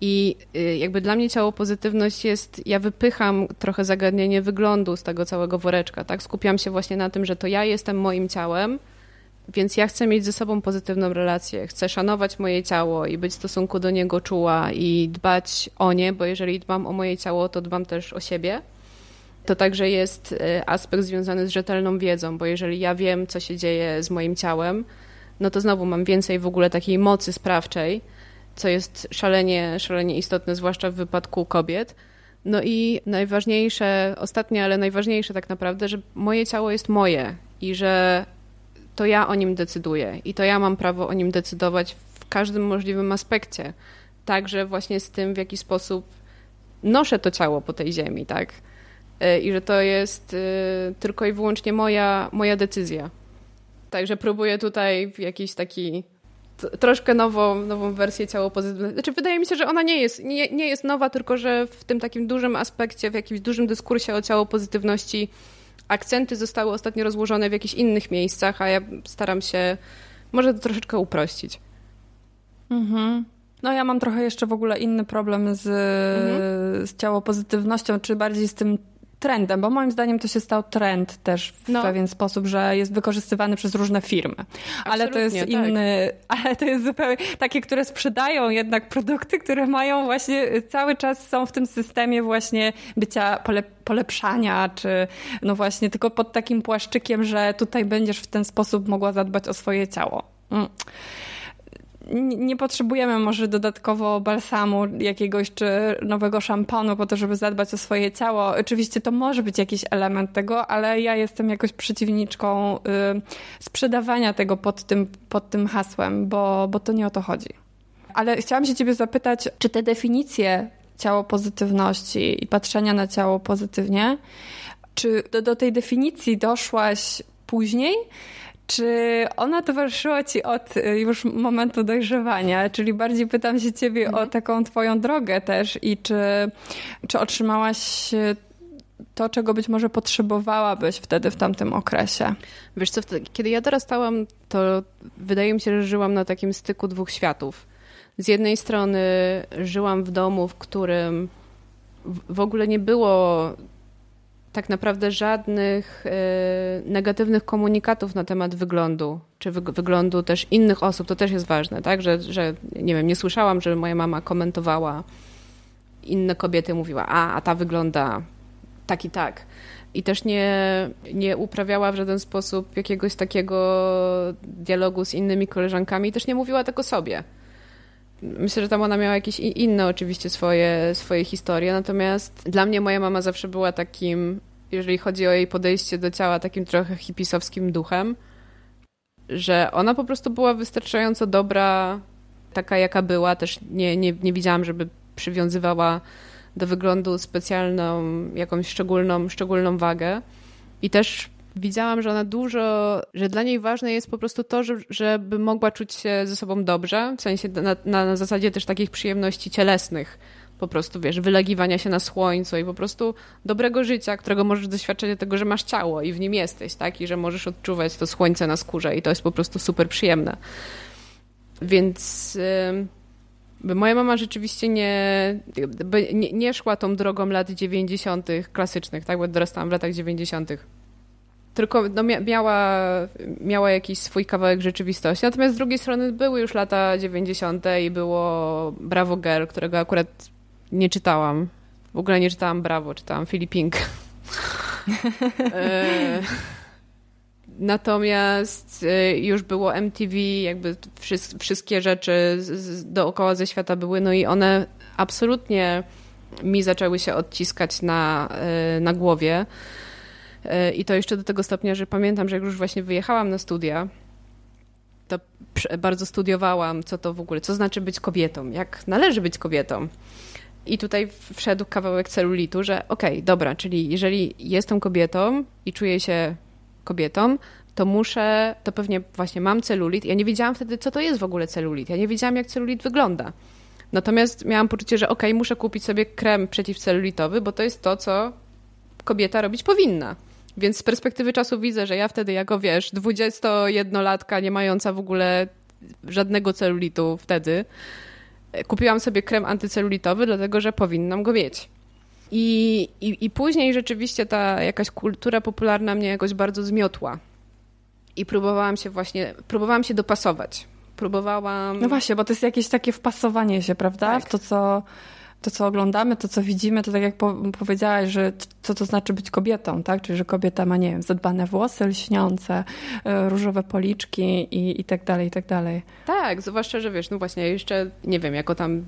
I y, jakby dla mnie ciało pozytywność jest, ja wypycham trochę zagadnienie wyglądu z tego całego woreczka, tak? Skupiam się właśnie na tym, że to ja jestem moim ciałem, więc ja chcę mieć ze sobą pozytywną relację, chcę szanować moje ciało i być w stosunku do niego czuła i dbać o nie, bo jeżeli dbam o moje ciało, to dbam też o siebie. To także jest y, aspekt związany z rzetelną wiedzą, bo jeżeli ja wiem, co się dzieje z moim ciałem, no to znowu mam więcej w ogóle takiej mocy sprawczej, co jest szalenie, szalenie istotne, zwłaszcza w wypadku kobiet. No i najważniejsze, ostatnie, ale najważniejsze tak naprawdę, że moje ciało jest moje i że to ja o nim decyduję i to ja mam prawo o nim decydować w każdym możliwym aspekcie. Także właśnie z tym, w jaki sposób noszę to ciało po tej ziemi, tak? E, i że to jest e, tylko i wyłącznie moja, moja decyzja. Także próbuję tutaj jakiś taki troszkę nową, nową wersję ciało pozytywne. Znaczy wydaje mi się, że ona nie jest, nie, nie jest nowa, tylko że w tym takim dużym aspekcie, w jakimś dużym dyskursie o ciało pozytywności akcenty zostały ostatnio rozłożone w jakichś innych miejscach, a ja staram się może to troszeczkę uprościć.
Mhm. No ja mam trochę jeszcze w ogóle inny problem z, mhm. z ciało pozytywnością, czy bardziej z tym trendem, bo moim zdaniem to się stał trend też w no. pewien sposób, że jest wykorzystywany przez różne firmy. Absolutnie,
ale to jest tak. inny,
ale to jest zupełnie takie, które sprzedają jednak produkty, które mają właśnie cały czas są w tym systemie właśnie bycia pole, polepszania, czy no właśnie tylko pod takim płaszczykiem, że tutaj będziesz w ten sposób mogła zadbać o swoje ciało. Mm nie potrzebujemy może dodatkowo balsamu jakiegoś czy nowego szamponu po to, żeby zadbać o swoje ciało. Oczywiście to może być jakiś element tego, ale ja jestem jakoś przeciwniczką y, sprzedawania tego pod tym, pod tym hasłem, bo, bo to nie o to chodzi. Ale chciałam się ciebie zapytać, czy te definicje ciało pozytywności i patrzenia na ciało pozytywnie, czy do, do tej definicji doszłaś później? Czy ona towarzyszyła ci od y, już momentu dojrzewania? Czyli bardziej pytam się ciebie mhm. o taką twoją drogę też i czy, czy otrzymałaś y,
to, czego być może potrzebowałabyś wtedy w tamtym okresie? Wiesz co, wtedy, kiedy ja dorastałam, to wydaje mi się, że żyłam na takim styku dwóch światów. Z jednej strony żyłam w domu, w którym w ogóle nie było tak naprawdę żadnych y, negatywnych komunikatów na temat wyglądu, czy wyglądu też innych osób, to też jest ważne, tak? Że, że nie wiem, nie słyszałam, że moja mama komentowała inne kobiety, mówiła, a, a ta wygląda tak i tak. I też nie, nie uprawiała w żaden sposób jakiegoś takiego dialogu z innymi koleżankami, I też nie mówiła tego sobie. Myślę, że tam ona miała jakieś inne oczywiście swoje, swoje historie, natomiast dla mnie moja mama zawsze była takim, jeżeli chodzi o jej podejście do ciała, takim trochę hipisowskim duchem, że ona po prostu była wystarczająco dobra, taka jaka była, też nie, nie, nie widziałam, żeby przywiązywała do wyglądu specjalną, jakąś szczególną, szczególną wagę i też widziałam, że ona dużo, że dla niej ważne jest po prostu to, że, żeby mogła czuć się ze sobą dobrze, w sensie na, na, na zasadzie też takich przyjemności cielesnych, po prostu, wiesz, wylegiwania się na słońcu i po prostu dobrego życia, którego możesz doświadczać tego, że masz ciało i w nim jesteś, tak? I że możesz odczuwać to słońce na skórze i to jest po prostu super przyjemne. Więc yy, moja mama rzeczywiście nie, nie, nie, szła tą drogą lat 90. klasycznych, tak? Bo dorastałam w latach 90 tylko no, miała, miała jakiś swój kawałek rzeczywistości. Natomiast z drugiej strony były już lata 90. i było Bravo Girl, którego akurat nie czytałam. W ogóle nie czytałam Bravo, czytałam Filipink. <laughs> E, natomiast e, już było MTV, jakby wszystkie rzeczy dookoła ze świata były, no i one absolutnie mi zaczęły się odciskać na, e, na głowie. I to jeszcze do tego stopnia, że pamiętam, że jak już właśnie wyjechałam na studia, to bardzo studiowałam, co to w ogóle, co znaczy być kobietą, jak należy być kobietą. I tutaj wszedł kawałek celulitu, że okej, okay, dobra, czyli jeżeli jestem kobietą i czuję się kobietą, to muszę, to pewnie właśnie mam celulit. Ja nie wiedziałam wtedy, co to jest w ogóle celulit. Ja nie wiedziałam, jak celulit wygląda. Natomiast miałam poczucie, że okej, okay, muszę kupić sobie krem przeciwcelulitowy, bo to jest to, co kobieta robić powinna. Więc z perspektywy czasu widzę, że ja wtedy jako, wiesz, 21-latka nie mająca w ogóle żadnego celulitu wtedy, e, kupiłam sobie krem antycelulitowy, dlatego że powinnam go mieć. I, i, I później rzeczywiście ta jakaś kultura popularna mnie jakoś bardzo zmiotła. I próbowałam się właśnie, próbowałam się dopasować. Próbowałam. No właśnie, bo to jest jakieś takie wpasowanie
się, prawda? Tak. W to, co to, co oglądamy, to, co widzimy, to tak jak powiedziałaś, że co to znaczy być kobietą, tak? Czyli, że kobieta ma, nie wiem, zadbane włosy lśniące, e, różowe policzki i, i tak dalej, i tak dalej.
Tak, zwłaszcza, że wiesz, no właśnie, jeszcze, nie wiem, jako tam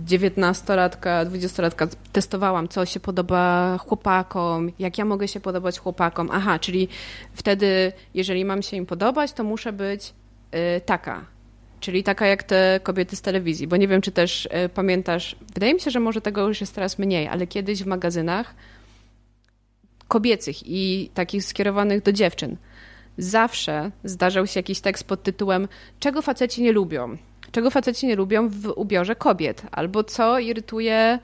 dziewiętnastolatka, dwudziestolatka testowałam, co się podoba chłopakom, jak ja mogę się podobać chłopakom. Aha, czyli wtedy, jeżeli mam się im podobać, to muszę być y, taka czyli taka jak te kobiety z telewizji, bo nie wiem, czy też e, pamiętasz, wydaje mi się, że może tego już jest teraz mniej, ale kiedyś w magazynach kobiecych i takich skierowanych do dziewczyn zawsze zdarzał się jakiś tekst pod tytułem Czego faceci nie lubią? Czego faceci nie lubią w ubiorze kobiet? Albo co irytuje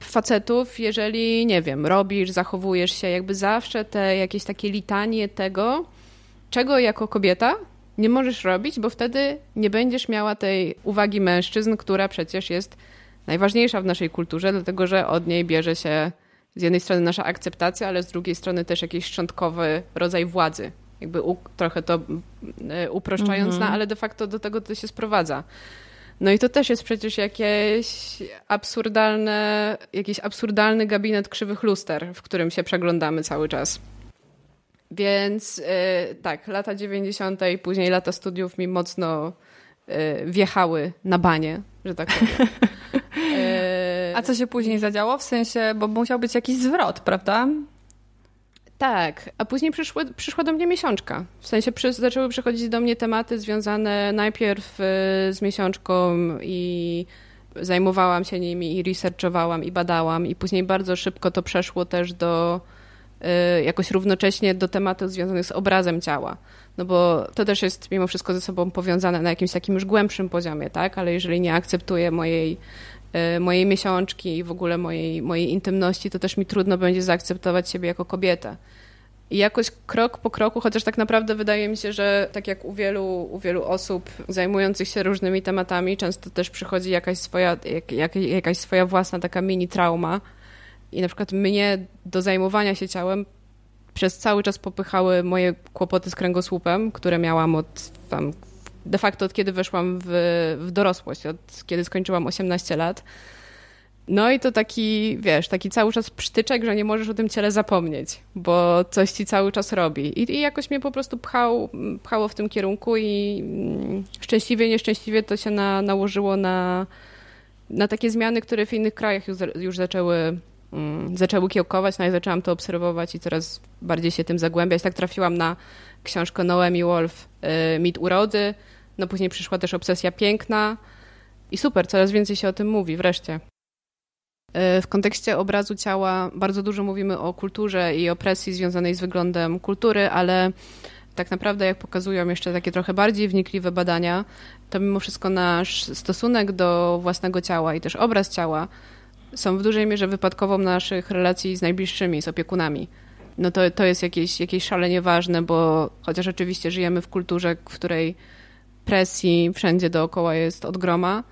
facetów, jeżeli, nie wiem, robisz, zachowujesz się, jakby zawsze te jakieś takie litanie tego, czego jako kobieta nie możesz robić, bo wtedy nie będziesz miała tej uwagi mężczyzn, która przecież jest najważniejsza w naszej kulturze, dlatego że od niej bierze się z jednej strony nasza akceptacja, ale z drugiej strony też jakiś szczątkowy rodzaj władzy. Jakby u, trochę to mm, e, uproszczając, na, no, mhm. ale de facto do tego to się sprowadza. No i to też jest przecież jakieś absurdalne, jakiś absurdalny gabinet krzywych luster, w którym się przeglądamy cały czas. Więc y, tak, lata 90. i później lata studiów mi mocno yy, wjechały na banie, że tak powiem. <laughs> A co się później zadziało? W sensie, bo musiał być jakiś zwrot, prawda? Tak, a później przyszły, przyszła do mnie miesiączka. W sensie przy, zaczęły przychodzić do mnie tematy związane najpierw y, z miesiączką i zajmowałam się nimi i researchowałam i badałam i później bardzo szybko to przeszło też do Y, jakoś równocześnie do tematów związanych z obrazem ciała. No bo to też jest mimo wszystko ze sobą powiązane na jakimś takim już głębszym poziomie, tak? Ale jeżeli nie akceptuję mojej, y, mojej miesiączki i w ogóle mojej, mojej intymności, to też mi trudno będzie zaakceptować siebie jako kobietę. I jakoś krok po kroku, chociaż tak naprawdę wydaje mi się, że tak jak u wielu, u wielu osób zajmujących się różnymi tematami, często też przychodzi jakaś swoja, jak, jak, jakaś swoja własna taka mini trauma, i na przykład mnie do zajmowania się ciałem przez cały czas popychały moje kłopoty z kręgosłupem, które miałam od tam, de facto od kiedy weszłam w, w dorosłość, od kiedy skończyłam 18 lat. No i to taki, wiesz, taki cały czas przytyczek, że nie możesz o tym ciele zapomnieć, bo coś ci cały czas robi. I, i jakoś mnie po prostu pchał, pchało w tym kierunku i mm, szczęśliwie, nieszczęśliwie to się na, nałożyło na, na takie zmiany, które w innych krajach już, już zaczęły Mm, zaczęły kiełkować, no i zaczęłam to obserwować i coraz bardziej się tym zagłębiać. Tak trafiłam na książkę Noemi Wolf y, Mit urody, no później przyszła też Obsesja piękna i super, coraz więcej się o tym mówi wreszcie. Y, w kontekście obrazu ciała bardzo dużo mówimy o kulturze i opresji związanej z wyglądem kultury, ale tak naprawdę, jak pokazują jeszcze takie trochę bardziej wnikliwe badania, to mimo wszystko nasz stosunek do własnego ciała i też obraz ciała są w dużej mierze wypadkową naszych relacji z najbliższymi, z opiekunami. No to, to jest jakieś, jakieś szalenie ważne, bo chociaż oczywiście żyjemy w kulturze, w której presji wszędzie dookoła jest od groma,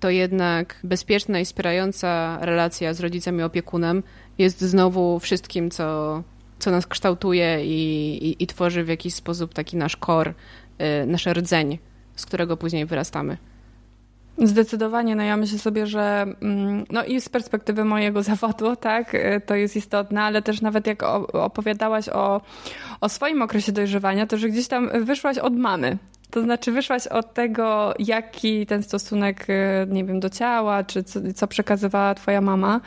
to jednak bezpieczna i wspierająca relacja z rodzicem i opiekunem jest znowu wszystkim, co, co nas kształtuje i, i, i tworzy w jakiś sposób taki nasz kor, y, nasze rdzeń, z którego później wyrastamy.
Zdecydowanie, no ja myślę sobie, że mm, no i z perspektywy mojego <laughs> zawodu, tak, y, to jest istotne, ale też nawet jak opowiadałaś o, o swoim okresie dojrzewania, to że gdzieś tam wyszłaś od mamy, to znaczy, wyszłaś od tego, jaki ten stosunek, y, nie wiem, do ciała, czy co, co, przekazywała Twoja mama.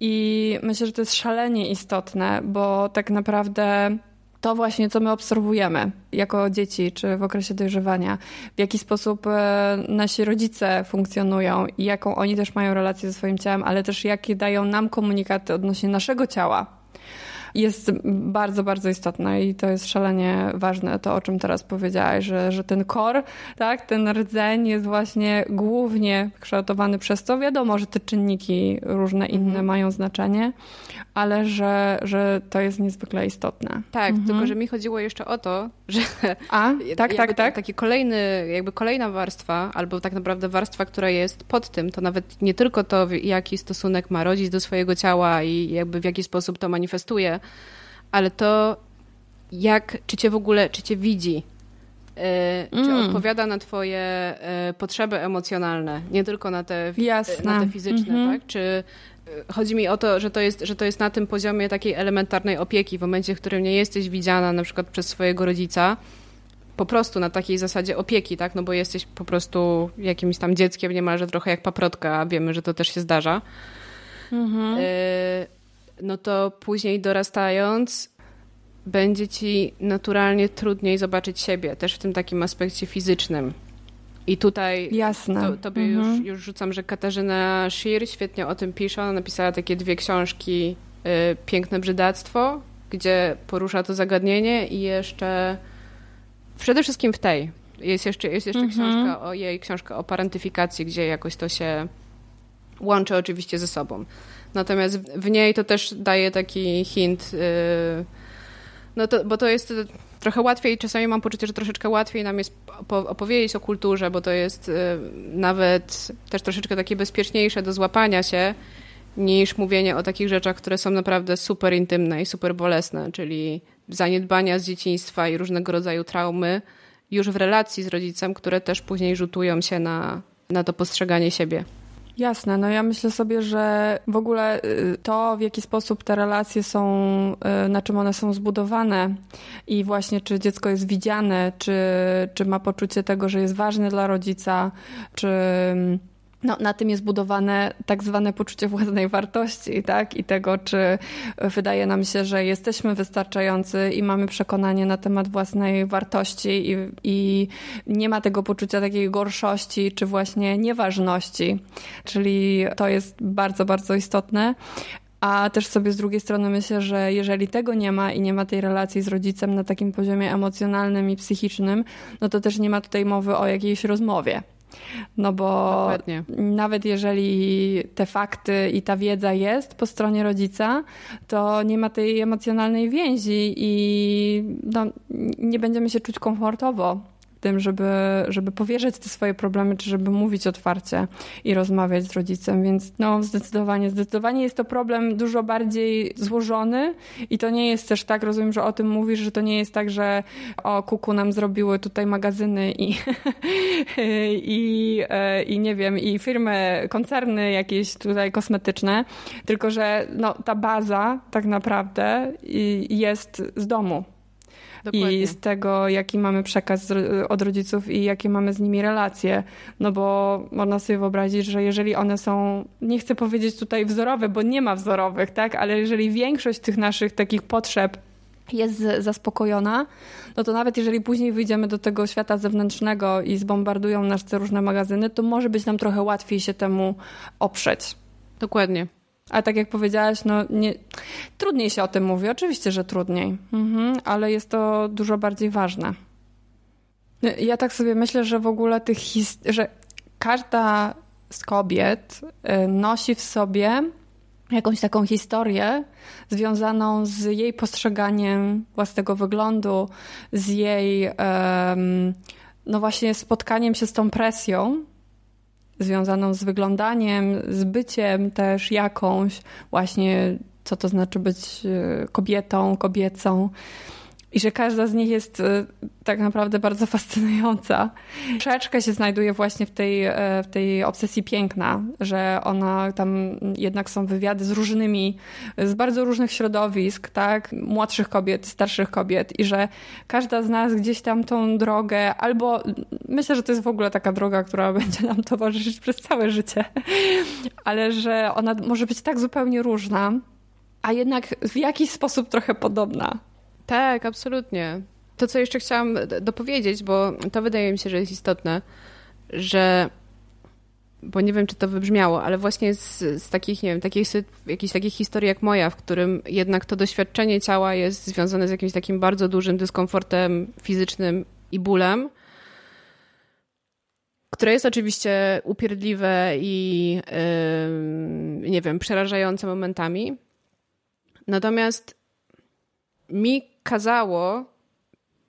I myślę, że to jest szalenie istotne, bo tak naprawdę to właśnie, co my obserwujemy jako dzieci, czy w okresie dojrzewania, w jaki sposób e, nasi rodzice funkcjonują i jaką oni też mają relację ze swoim ciałem, ale też jakie dają nam komunikaty odnośnie naszego ciała jest bardzo, bardzo istotna i to jest szalenie ważne, to o czym teraz powiedziałaś, że, że ten kor, tak, ten rdzeń jest właśnie głównie kształtowany przez to. Wiadomo, że te czynniki różne inne mhm. mają znaczenie, ale
że, że to jest niezwykle istotne. Tak, mhm. tylko że mi chodziło jeszcze o to, że. A, <laughs> tak, tak, tak. Taki kolejny, jakby kolejna warstwa, albo tak naprawdę warstwa, która jest pod tym, to nawet nie tylko to, jaki stosunek ma rodzic do swojego ciała i jakby w jaki sposób to manifestuje, ale to jak, czy cię w ogóle, czy cię widzi, Yy, czy mm. odpowiada na twoje yy, potrzeby emocjonalne, nie tylko na te, Jasne. na te fizyczne, mm -hmm. tak? Czy yy, chodzi mi o to, że to, jest, że to jest na tym poziomie takiej elementarnej opieki, w momencie, w którym nie jesteś widziana na przykład przez swojego rodzica, po prostu na takiej zasadzie opieki, tak? No bo jesteś po prostu jakimś tam dzieckiem niemalże trochę jak paprotka, a wiemy, że to też się zdarza. Mm -hmm no to później dorastając będzie ci naturalnie trudniej zobaczyć siebie, też w tym takim aspekcie fizycznym. I tutaj Jasne. To, tobie mhm. już, już rzucam, że Katarzyna Schir świetnie o tym pisze. Ona napisała takie dwie książki y, Piękne Brzydactwo, gdzie porusza to zagadnienie i jeszcze przede wszystkim w tej. Jest jeszcze, jest jeszcze mhm. książka o jej książka o parentyfikacji, gdzie jakoś to się łączy oczywiście ze sobą. Natomiast w niej to też daje taki hint, y, no to, bo to jest y, trochę łatwiej, czasami mam poczucie, że troszeczkę łatwiej nam jest opowiedzieć o kulturze, bo to jest y, nawet też troszeczkę takie bezpieczniejsze do złapania się niż mówienie o takich rzeczach, które są naprawdę super intymne i super bolesne, czyli zaniedbania z dzieciństwa i różnego rodzaju traumy już w relacji z rodzicem, które też później rzutują się na, na to postrzeganie siebie.
Jasne, no ja myślę sobie, że w ogóle y, to, w jaki sposób te relacje są, y, na czym one są zbudowane i właśnie czy dziecko jest widziane, czy, czy ma poczucie tego, że jest ważne dla rodzica, czy no, na tym jest budowane tak zwane poczucie własnej wartości tak? i tego, czy wydaje nam się, że jesteśmy wystarczający i mamy przekonanie na temat własnej wartości i, i nie ma tego poczucia takiej gorszości czy właśnie nieważności. Czyli to jest bardzo, bardzo istotne. A też sobie z drugiej strony myślę, że jeżeli tego nie ma i nie ma tej relacji z rodzicem na takim poziomie emocjonalnym i psychicznym, no to też nie ma tutaj mowy o jakiejś rozmowie. No bo Dokładnie. nawet jeżeli te fakty i ta wiedza jest po stronie rodzica, to nie ma tej emocjonalnej więzi i no, nie będziemy się czuć komfortowo tym, żeby, żeby powierzać te swoje problemy, czy żeby mówić otwarcie i rozmawiać z rodzicem. Więc no, zdecydowanie, zdecydowanie jest to problem dużo bardziej złożony i to nie jest też tak, rozumiem, że o tym mówisz, że to nie jest tak, że o kuku nam zrobiły tutaj magazyny i, <laughs> i, e, i nie wiem, i firmy, koncerny jakieś tutaj kosmetyczne, tylko że no, ta baza tak naprawdę jest z domu. Dokładnie. i z tego, jaki mamy przekaz od rodziców i jakie mamy z nimi relacje. No bo można sobie wyobrazić, że jeżeli one są, nie chcę powiedzieć tutaj wzorowe, bo nie ma wzorowych, tak, ale jeżeli większość tych naszych takich potrzeb jest zaspokojona, no to nawet jeżeli później wyjdziemy do tego świata zewnętrznego i zbombardują nas te różne magazyny, to może być nam trochę łatwiej się temu oprzeć. Dokładnie. A tak jak powiedziałaś, no nie, trudniej się o tym mówi. Oczywiście, że trudniej, mhm, ale jest to dużo bardziej ważne. Ja tak sobie myślę, że w ogóle tych his- że każda z kobiet y, nosi w sobie jakąś taką historię związaną z jej postrzeganiem własnego wyglądu, z jej um, no właśnie spotkaniem się z tą presją, związaną z wyglądaniem, z byciem też jakąś, właśnie co to znaczy być e, kobietą, kobiecą i że każda z nich jest y, tak naprawdę bardzo <laughs> fascynująca. Troszeczkę się znajduje właśnie w tej, e, w tej obsesji piękna, że ona tam jednak są wywiady z różnymi, z bardzo różnych środowisk, tak? Młodszych kobiet, starszych kobiet i że każda z nas gdzieś tam tą drogę albo myślę, że to jest w ogóle taka droga, która <laughs> będzie nam towarzyszyć przez całe życie, <laughs> ale że ona może być tak zupełnie różna, a jednak w
jakiś sposób trochę podobna. Tak, absolutnie. To, co jeszcze chciałam dopowiedzieć, bo to wydaje mi się, że jest istotne, że bo nie wiem, czy to wybrzmiało, ale właśnie z, z takich, nie wiem, takich, jakichś takich historii jak moja, w którym jednak to doświadczenie ciała jest związane z jakimś takim bardzo dużym dyskomfortem fizycznym i bólem, które jest oczywiście upierdliwe i yy, nie wiem, przerażające momentami. Natomiast mi kazało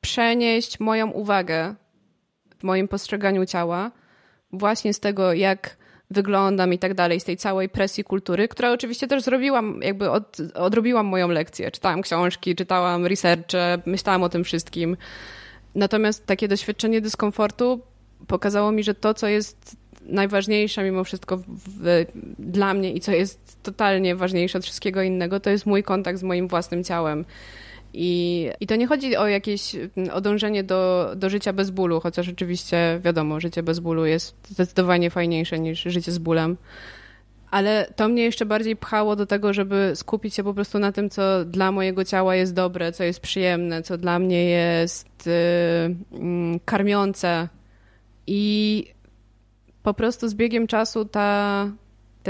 przenieść moją uwagę w moim postrzeganiu ciała właśnie z tego, jak wyglądam i tak dalej, z tej całej presji kultury, która oczywiście też zrobiłam, jakby od, odrobiłam moją lekcję. Czytałam książki, czytałam researche, myślałam o tym wszystkim. Natomiast takie doświadczenie dyskomfortu pokazało mi, że to, co jest najważniejsze mimo wszystko w, w, dla mnie i co jest totalnie ważniejsze od wszystkiego innego, to jest mój kontakt z moim własnym ciałem. I, I to nie chodzi o jakieś mm, o dążenie do, do życia bez bólu, chociaż oczywiście wiadomo, życie bez bólu jest zdecydowanie fajniejsze niż życie z bólem. Ale to mnie jeszcze bardziej pchało do tego, żeby skupić się po prostu na tym, co dla mojego ciała jest dobre, co jest przyjemne, co dla mnie jest yy, karmiące. I po prostu z biegiem czasu ta,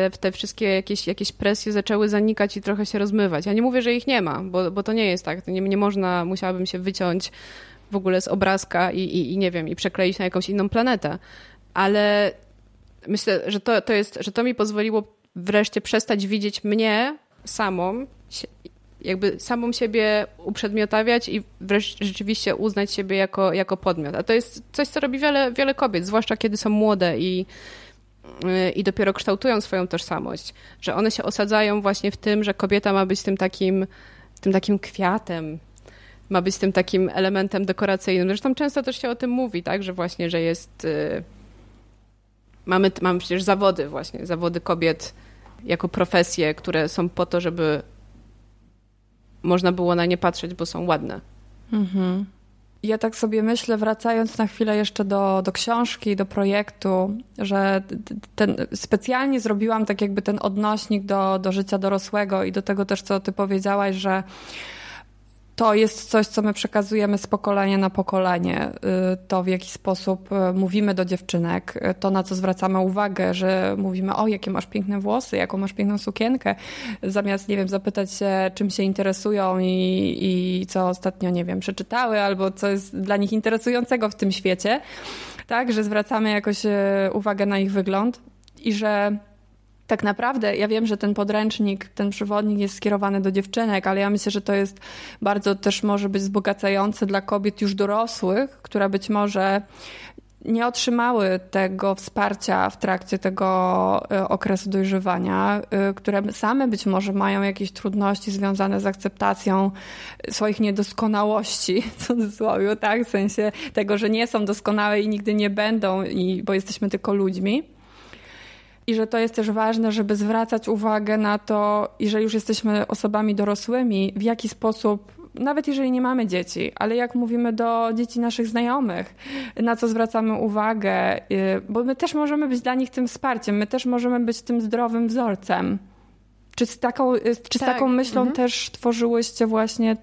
te, te wszystkie jakieś, jakieś presje zaczęły zanikać i trochę się rozmywać. Ja nie mówię, że ich nie ma, bo, bo to nie jest tak. Nie, nie można, musiałabym się wyciąć w ogóle z obrazka i, i, i nie wiem, i przekleić na jakąś inną planetę. Ale myślę, że to, to jest, że to mi pozwoliło wreszcie przestać widzieć mnie samą, jakby samą siebie uprzedmiotawiać i wreszcie rzeczywiście uznać siebie jako, jako podmiot. A to jest coś, co robi wiele, wiele kobiet, zwłaszcza kiedy są młode i, Y, i dopiero kształtują swoją tożsamość, że one się osadzają właśnie w tym, że kobieta ma być tym takim, tym takim kwiatem, ma być tym takim elementem dekoracyjnym. Zresztą często też się o tym mówi, tak, że właśnie, że jest... Y, mamy, mamy przecież zawody właśnie, zawody kobiet jako profesje, które są po to, żeby można było na nie patrzeć, bo są ładne.
Mhm. Ja tak sobie myślę, wracając na chwilę jeszcze do, do książki, do projektu, że ten, specjalnie zrobiłam tak jakby ten odnośnik do, do życia dorosłego i do tego też, co ty powiedziałaś, że to jest coś, co my przekazujemy z pokolenia na pokolenie. Y, to, w jaki sposób y, mówimy do dziewczynek, y, to, na co zwracamy uwagę, że mówimy, o, jakie masz piękne włosy, jaką masz piękną sukienkę, zamiast, nie wiem, zapytać się, czym się interesują i, i co ostatnio, nie wiem, przeczytały, albo co jest dla nich interesującego w tym świecie. Tak, że zwracamy jakoś uwagę na ich wygląd i że tak naprawdę ja wiem, że ten podręcznik, ten przewodnik jest skierowany do dziewczynek, ale ja myślę, że to jest bardzo też może być wzbogacające dla kobiet już dorosłych, które być może nie otrzymały tego wsparcia w trakcie tego e, okresu dojrzewania, e, które same być może mają jakieś trudności związane z akceptacją swoich niedoskonałości, w cudzysłowie, tak? W sensie tego, że nie są doskonałe i nigdy nie będą, i, bo jesteśmy tylko ludźmi i że to jest też ważne, żeby zwracać uwagę na to, jeżeli już jesteśmy osobami dorosłymi, w jaki sposób nawet jeżeli nie mamy dzieci, ale jak mówimy do dzieci naszych znajomych, na co zwracamy uwagę, y, bo my też możemy być dla nich tym wsparciem, my też możemy być tym zdrowym wzorcem. Czy z taką, y, czy z tak. taką myślą mhm. też tworzyłyście właśnie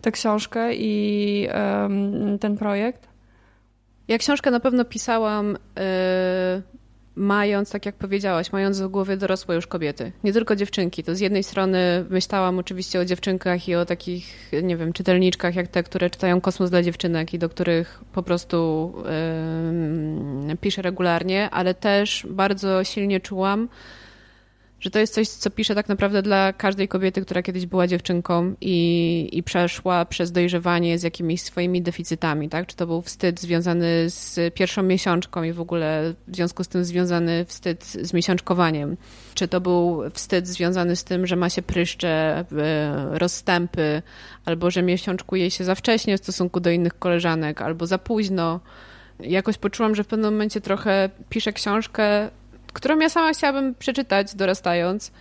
tę książkę i um, ten projekt?
Ja książkę na pewno pisałam. Yy mając, tak jak powiedziałaś, mając w głowie dorosłe już kobiety, nie tylko dziewczynki. To z jednej strony myślałam oczywiście o dziewczynkach i o takich, nie wiem, czytelniczkach jak te, które czytają Kosmos dla dziewczynek i do których po prostu yy, piszę regularnie, ale też bardzo silnie czułam, że to jest coś, co piszę tak naprawdę dla każdej kobiety, która kiedyś była dziewczynką i, i przeszła przez dojrzewanie z jakimiś swoimi deficytami, tak? Czy to był wstyd związany z pierwszą miesiączką i w ogóle w związku z tym związany wstyd z miesiączkowaniem? Czy to był wstyd związany z tym, że ma się pryszcze, y, rozstępy, albo że miesiączkuje się za wcześnie w stosunku do innych koleżanek, albo za późno? Jakoś poczułam, że w pewnym momencie trochę piszę książkę którą ja sama chciałabym przeczytać dorastając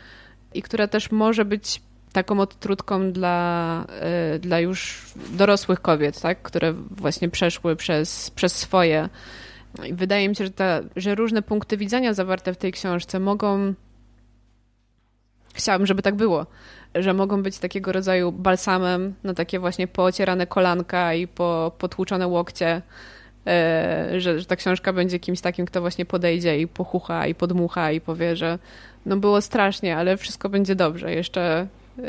i która też może być taką odtrutką dla, y, dla już dorosłych kobiet, tak? które właśnie przeszły przez, przez swoje. I wydaje mi się, że, ta, że różne punkty widzenia zawarte w tej książce mogą. Chciałabym, żeby tak było, że mogą być takiego rodzaju balsamem na takie właśnie poocierane kolanka i po, potłuczone łokcie E, że, że ta książka będzie kimś takim, kto właśnie podejdzie i pochucha i podmucha i powie, że no było strasznie, ale wszystko będzie dobrze, jeszcze, e,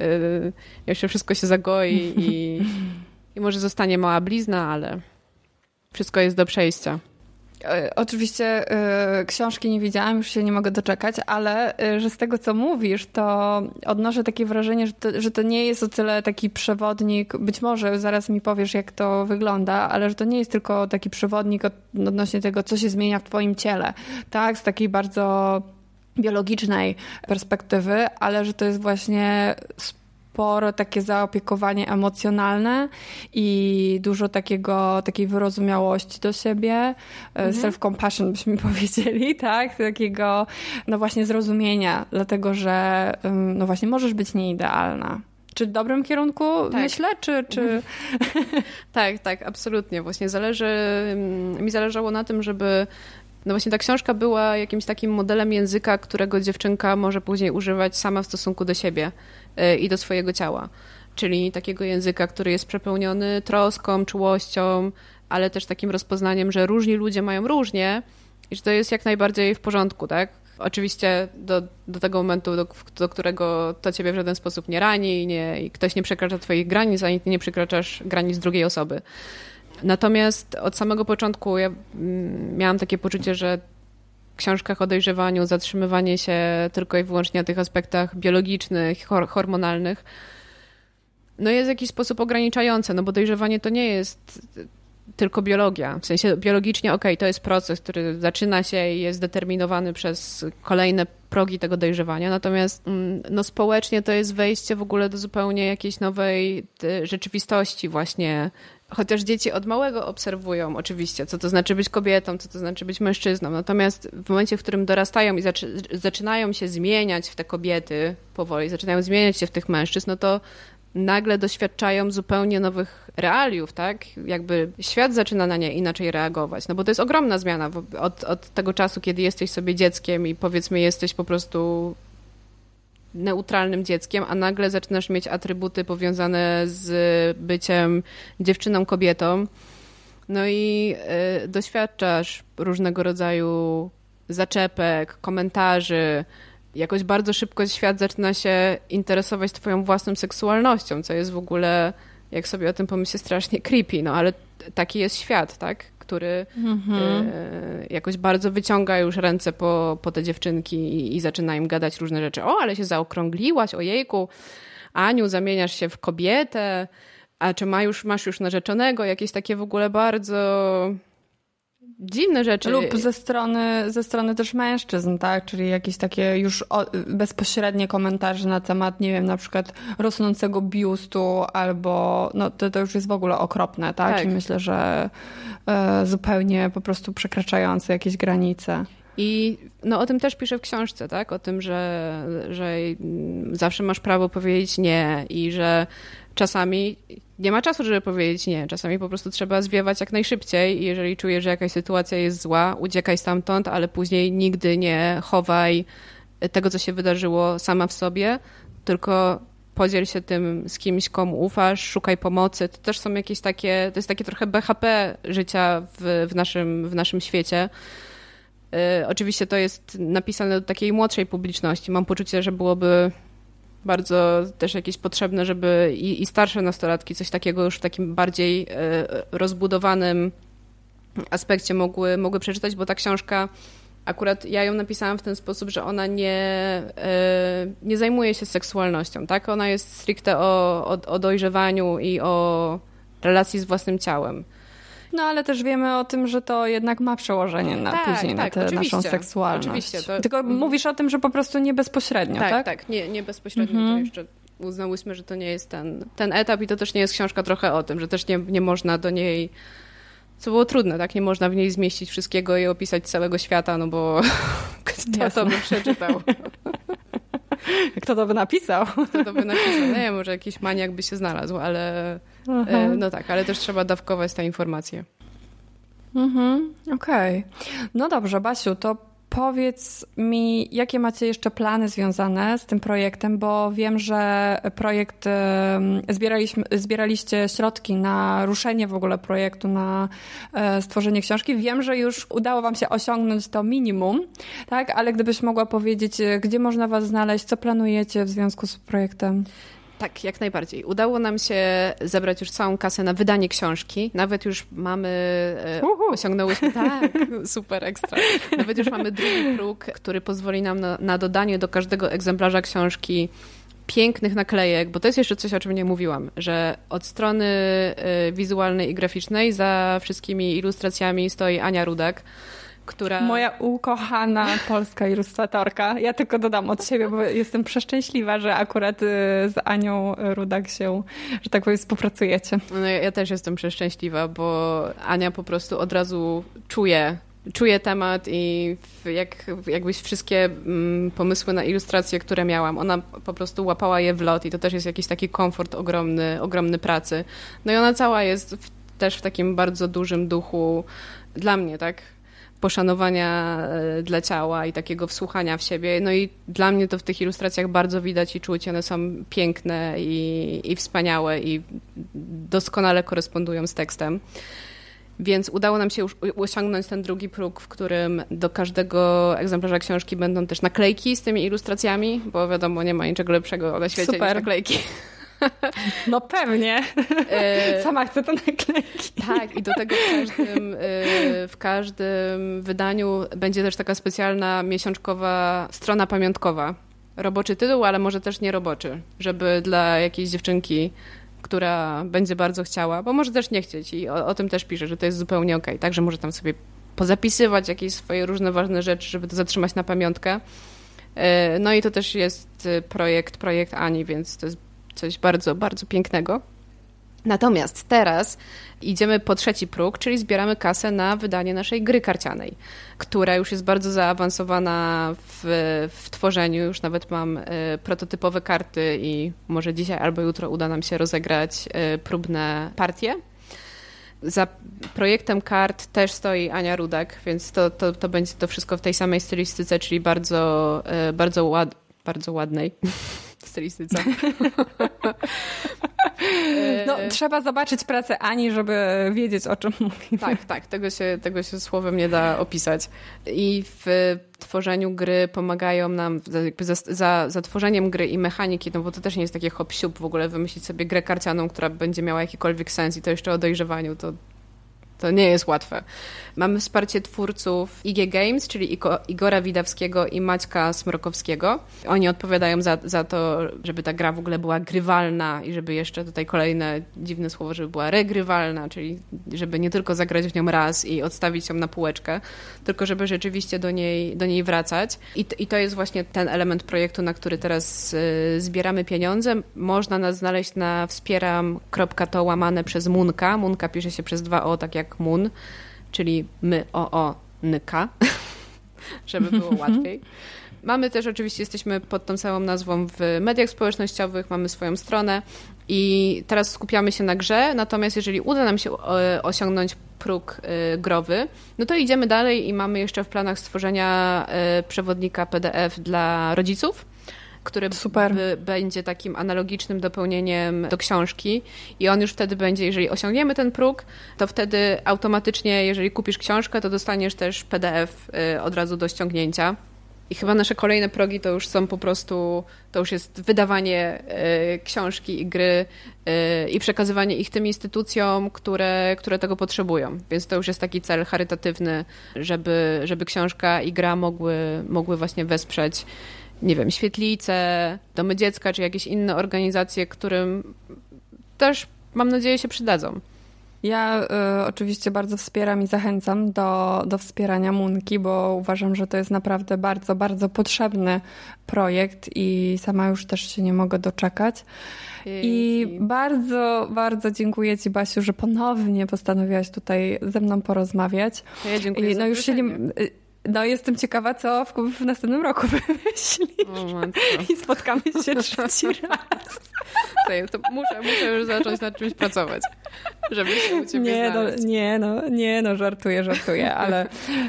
jeszcze wszystko się zagoi i, <laughs> i może zostanie mała blizna, ale wszystko jest do przejścia. E, oczywiście e, książki nie widziałam, już się nie mogę
doczekać, ale e, że z tego, co mówisz, to odnoszę takie wrażenie, że to, że to nie jest o tyle taki przewodnik, być może zaraz mi powiesz, jak to wygląda, ale że to nie jest tylko taki przewodnik odnośnie tego, co się zmienia w twoim ciele, tak? Z takiej bardzo biologicznej perspektywy, ale że to jest właśnie sporo takie zaopiekowanie emocjonalne i dużo takiego, takiej wyrozumiałości do siebie, e, mhm. self-compassion byśmy <laughs> powiedzieli, tak? Takiego, no właśnie zrozumienia, dlatego że, no właśnie, możesz być nieidealna
czy w dobrym kierunku tak. myślę, czy. czy... Mhm. <laughs> tak, tak, absolutnie. Właśnie zależy, mm, mi zależało na tym, żeby. No właśnie ta książka była jakimś takim modelem języka, którego dziewczynka może później używać sama w stosunku do siebie. Y, i do swojego ciała. Czyli takiego języka, który jest przepełniony troską, czułością, ale też takim rozpoznaniem, że różni ludzie mają różnie i że to jest jak najbardziej w porządku, tak? Oczywiście do, do tego momentu, do, do, którego to ciebie w żaden sposób nie rani nie, i ktoś nie przekracza twoich granic, ani ty nie przekraczasz granic drugiej osoby. Natomiast od samego początku ja mm, miałam takie poczucie, że książkach o dojrzewaniu zatrzymywanie się tylko i wyłącznie na tych aspektach biologicznych, hormonalnych, no jest w jakiś sposób ograniczające, no bo dojrzewanie to nie jest tylko biologia. W sensie biologicznie, okej, okay, to jest proces, który zaczyna się i jest determinowany przez kolejne progi tego dojrzewania, natomiast mm, no, społecznie to jest wejście w ogóle do zupełnie jakiejś nowej y, rzeczywistości właśnie chociaż dzieci od małego obserwują oczywiście, co to znaczy być kobietą, co to znaczy być mężczyzną. Natomiast w momencie, w którym dorastają i zaczy, zaczynają się zmieniać w te kobiety powoli, zaczynają zmieniać się w tych mężczyzn, no to nagle doświadczają zupełnie nowych realiów, tak? Jakby świat zaczyna na nie inaczej reagować, no bo to jest ogromna zmiana od, od tego czasu, kiedy jesteś sobie dzieckiem i powiedzmy jesteś po prostu neutralnym dzieckiem, a nagle zaczynasz mieć atrybuty powiązane z byciem dziewczyną, kobietą. No i y, doświadczasz różnego rodzaju zaczepek, komentarzy. Jakoś bardzo szybko świat zaczyna się interesować Twoją własną seksualnością, co jest w ogóle, jak sobie o tym pomyślę, strasznie creepy, no ale taki jest świat, tak? który y, mhm. jakoś bardzo wyciąga już ręce po, po te dziewczynki i, i, zaczyna im gadać różne rzeczy. O, ale się zaokrągliłaś, ojejku, Aniu, zamieniasz się w kobietę, a czy ma już, masz już narzeczonego? Jakieś takie w ogóle bardzo dziwne rzeczy. Lub ze
strony, ze strony też mężczyzn, tak? Czyli jakieś takie już bezpośrednie komentarze na temat, nie wiem, na przykład rosnącego biustu albo, no to, to już jest w ogóle okropne, tak? tak. I myślę, że e, zupełnie po prostu przekraczające jakieś granice.
I no, o tym też piszę w książce, tak? O tym, że, że mm, zawsze masz prawo powiedzieć nie i że czasami nie ma czasu, żeby powiedzieć nie. Czasami po prostu trzeba zwiewać jak najszybciej i jeżeli czujesz, że jakaś sytuacja jest zła, uciekaj stamtąd, ale później nigdy nie chowaj tego, co się wydarzyło sama w sobie, tylko podziel się tym z kimś, komu ufasz, szukaj pomocy. To też są jakieś takie, to jest takie trochę BHP życia w, w, naszym, w naszym świecie. Y, oczywiście to jest napisane do takiej młodszej publiczności. Mam poczucie, że byłoby bardzo też jakieś potrzebne, żeby i, i starsze nastolatki coś takiego już w takim bardziej e, rozbudowanym aspekcie mogły, mogły przeczytać, bo ta książka akurat ja ją napisałam w ten sposób, że ona nie, e, nie zajmuje się seksualnością, tak? Ona jest stricte o, o, o dojrzewaniu i o relacji z własnym ciałem
no ale też wiemy o tym, że to jednak ma przełożenie na tak, później tak, na tę naszą seksualność. Oczywiście, to... Tylko mhm. mówisz
o tym, że po prostu nie bezpośrednio, tak? Tak, tak, nie, nie bezpośrednio, mhm. to jeszcze uznałyśmy, że to nie jest ten, ten etap i to też nie jest książka trochę o tym, że też nie, nie można do niej co było trudne, tak? Nie można w niej zmieścić wszystkiego i opisać całego świata, no bo <laughs> kto to by przeczytał? <laughs> Kto to by napisał? Kto to by napisał? Nie, może jakiś maniak by się znalazł, ale Aha. E, no tak, ale też trzeba dawkować te informacje.
Mhm, okej. Okay. No dobrze, Basiu, to powiedz mi, jakie macie jeszcze plany związane z tym projektem, bo wiem, że projekt zbieraliśmy, zbieraliście środki na ruszenie w ogóle projektu, na e, stworzenie książki. Wiem, że już udało Wam się osiągnąć to minimum, tak? Ale gdybyś mogła powiedzieć, e, gdzie można Was znaleźć, co planujecie w związku z projektem?
Tak, jak najbardziej. Udało nam się zebrać już całą kasę na wydanie książki. Nawet już mamy, e, Uhu. osiągnęłyśmy, <laughs> tak, super, ekstra. Nawet już mamy drugi próg, który pozwoli nam na, na dodanie do każdego egzemplarza książki pięknych naklejek, bo to jest jeszcze coś, o czym nie mówiłam, że od strony e, wizualnej i graficznej za wszystkimi ilustracjami stoi Ania Rudak, która... Moja ukochana polska ilustratorka.
Ja tylko dodam od siebie, bo jestem przeszczęśliwa, że akurat y, z Anią Rudak się,
że tak powiem, współpracujecie. No, ja też jestem przeszczęśliwa, bo Ania po prostu od razu czuje czuje temat i jak, jakbyś wszystkie mm, pomysły na ilustracje, które miałam, ona po prostu łapała je w lot i to też jest jakiś taki komfort ogromny, ogromny pracy. No i ona cała jest w, też w takim bardzo dużym duchu dla mnie, tak? poszanowania e, dla ciała i takiego wsłuchania w siebie. No i dla mnie to w tych ilustracjach bardzo widać i czuć. One są piękne i, i wspaniałe i doskonale korespondują z tekstem. Więc udało nam się już osiągnąć ten drugi próg, w którym do każdego egzemplarza książki będą też naklejki z tymi ilustracjami, bo wiadomo, nie ma niczego lepszego na świecie Super. niż naklejki. <laughs> No pewnie. E, Sama chcę te naklejki. Tak, i do tego w każdym, e, w każdym wydaniu będzie też taka specjalna miesiączkowa strona pamiątkowa. Roboczy tytuł, ale może też nie roboczy, żeby dla jakiejś dziewczynki która będzie bardzo chciała, bo może też nie chcieć i o, o tym też pisze, że to jest zupełnie okej, okay. także może tam sobie pozapisywać jakieś swoje różne ważne rzeczy, żeby to zatrzymać na pamiątkę. E, no i to też jest projekt, projekt Ani, więc to jest coś bardzo, bardzo pięknego. Natomiast teraz idziemy po trzeci próg, czyli zbieramy kasę na wydanie naszej gry karcianej, która już jest bardzo zaawansowana w, w tworzeniu. Już nawet mam y, prototypowe karty i może dzisiaj albo jutro uda nam się rozegrać y, próbne partie. Za projektem kart też stoi Ania Rudak, więc to, to, to będzie to wszystko w tej samej stylistyce, czyli bardzo, y, bardzo, ład, bardzo ładnej <laughs> stylistyce. <laughs> E, no, trzeba zobaczyć pracę Ani, żeby wiedzieć, o czym <laughs> mówimy. Tak, tak, tego się, tego się słowem nie da opisać. I w tworzeniu gry pomagają nam, za, za, za tworzeniem gry i mechaniki, no bo to też nie jest takie hop w ogóle wymyślić sobie grę karcianą, która będzie miała jakikolwiek sens i to jeszcze o dojrzewaniu, to to nie jest łatwe. Mamy wsparcie twórców IG Games, czyli Igora Widawskiego i Maćka Smrokowskiego. Oni odpowiadają za, za to, żeby ta gra w ogóle była grywalna i żeby jeszcze tutaj kolejne dziwne słowo, żeby była regrywalna, czyli żeby nie tylko zagrać w nią raz i odstawić ją na półeczkę, tylko żeby rzeczywiście do niej, do niej wracać. I, I to jest właśnie ten element projektu, na który teraz y, zbieramy pieniądze. Można nas znaleźć na wspieram.to łamane przez Munka. Munka pisze się przez dwa o, tak jak jak Moon, czyli my o o nyka, <laughs> żeby było mhm. łatwiej. Mamy też oczywiście, jesteśmy pod tą samą nazwą w mediach społecznościowych, mamy swoją stronę i teraz skupiamy się na grze, natomiast jeżeli uda nam się e, osiągnąć próg e, growy, no to idziemy dalej i mamy jeszcze w planach stworzenia e, przewodnika PDF dla rodziców, który Super. będzie takim analogicznym dopełnieniem do książki i on już wtedy będzie, jeżeli osiągniemy ten próg, to wtedy automatycznie, jeżeli kupisz książkę, to dostaniesz też PDF y, od razu do ściągnięcia. I chyba nasze kolejne progi to już są po prostu, to już jest wydawanie y, książki i gry y, i przekazywanie ich tym instytucjom, które, które tego potrzebują. Więc to już jest taki cel charytatywny, żeby, żeby książka i gra mogły, mogły właśnie wesprzeć nie wiem, świetlice, domy dziecka, czy jakieś inne organizacje, którym też mam nadzieję się przydadzą. Ja y, oczywiście bardzo wspieram i
zachęcam do, do wspierania Munki, bo uważam, że to jest naprawdę bardzo, bardzo potrzebny projekt i sama już też się nie mogę doczekać. I bardzo, bardzo dziękuję Ci, Basiu, że ponownie postanowiłaś tutaj ze mną porozmawiać. Ja dziękuję. I, no już się nie no jestem ciekawa, co w, w następnym roku <laughs> wymyśli. I spotkamy się <laughs> trzeci raz. to muszę,
muszę już zacząć nad czymś pracować, żeby się u ciebie nie, No,
nie, no, nie, no, żartuję, żartuję, ale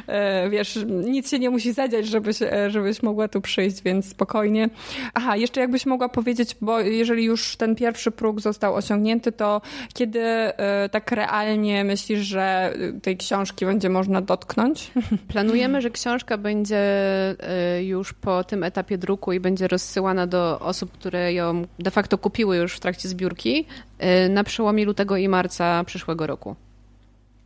e, wiesz, nic się nie musi zadziać, żebyś, e, żebyś mogła tu przyjść, więc spokojnie. Aha, jeszcze jakbyś mogła powiedzieć, bo jeżeli już ten pierwszy próg został osiągnięty, to kiedy e, tak realnie myślisz, że tej książki będzie można dotknąć?
Planujemy, że książka będzie y, już po tym etapie druku i będzie rozsyłana do osób, które ją de facto kupiły już w trakcie zbiórki y, na przełomie lutego i marca przyszłego roku.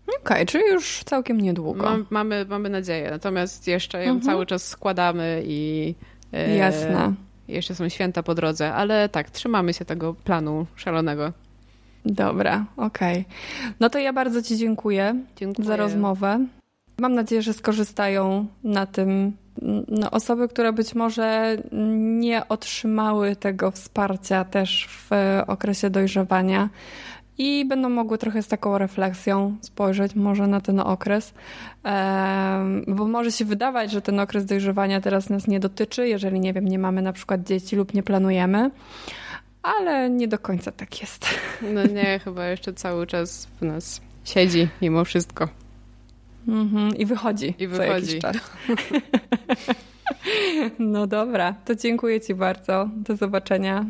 Okej, okay, czyli już całkiem niedługo. Mam, mamy, mamy nadzieję, natomiast jeszcze ją mhm. cały czas składamy i. Y, Jasne. E, jeszcze są święta po drodze, ale tak, trzymamy się tego planu szalonego.
Dobra, okej. Okay. No to ja bardzo Ci dziękuję, dziękuję. za rozmowę. Mam nadzieję, że skorzystają na tym no, osoby, które być może nie otrzymały tego wsparcia też w e, okresie dojrzewania i będą mogły trochę z taką refleksją spojrzeć może na ten okres, e, bo może się wydawać, że ten okres dojrzewania teraz nas nie dotyczy, jeżeli nie wiem, nie mamy na przykład dzieci lub nie planujemy. Ale nie do końca tak
jest. No nie, chyba jeszcze cały czas w nas siedzi mimo wszystko. Mhm, I wychodzi. I wychodzi. <laughs> no
dobra, to dziękuję Ci bardzo. Do zobaczenia.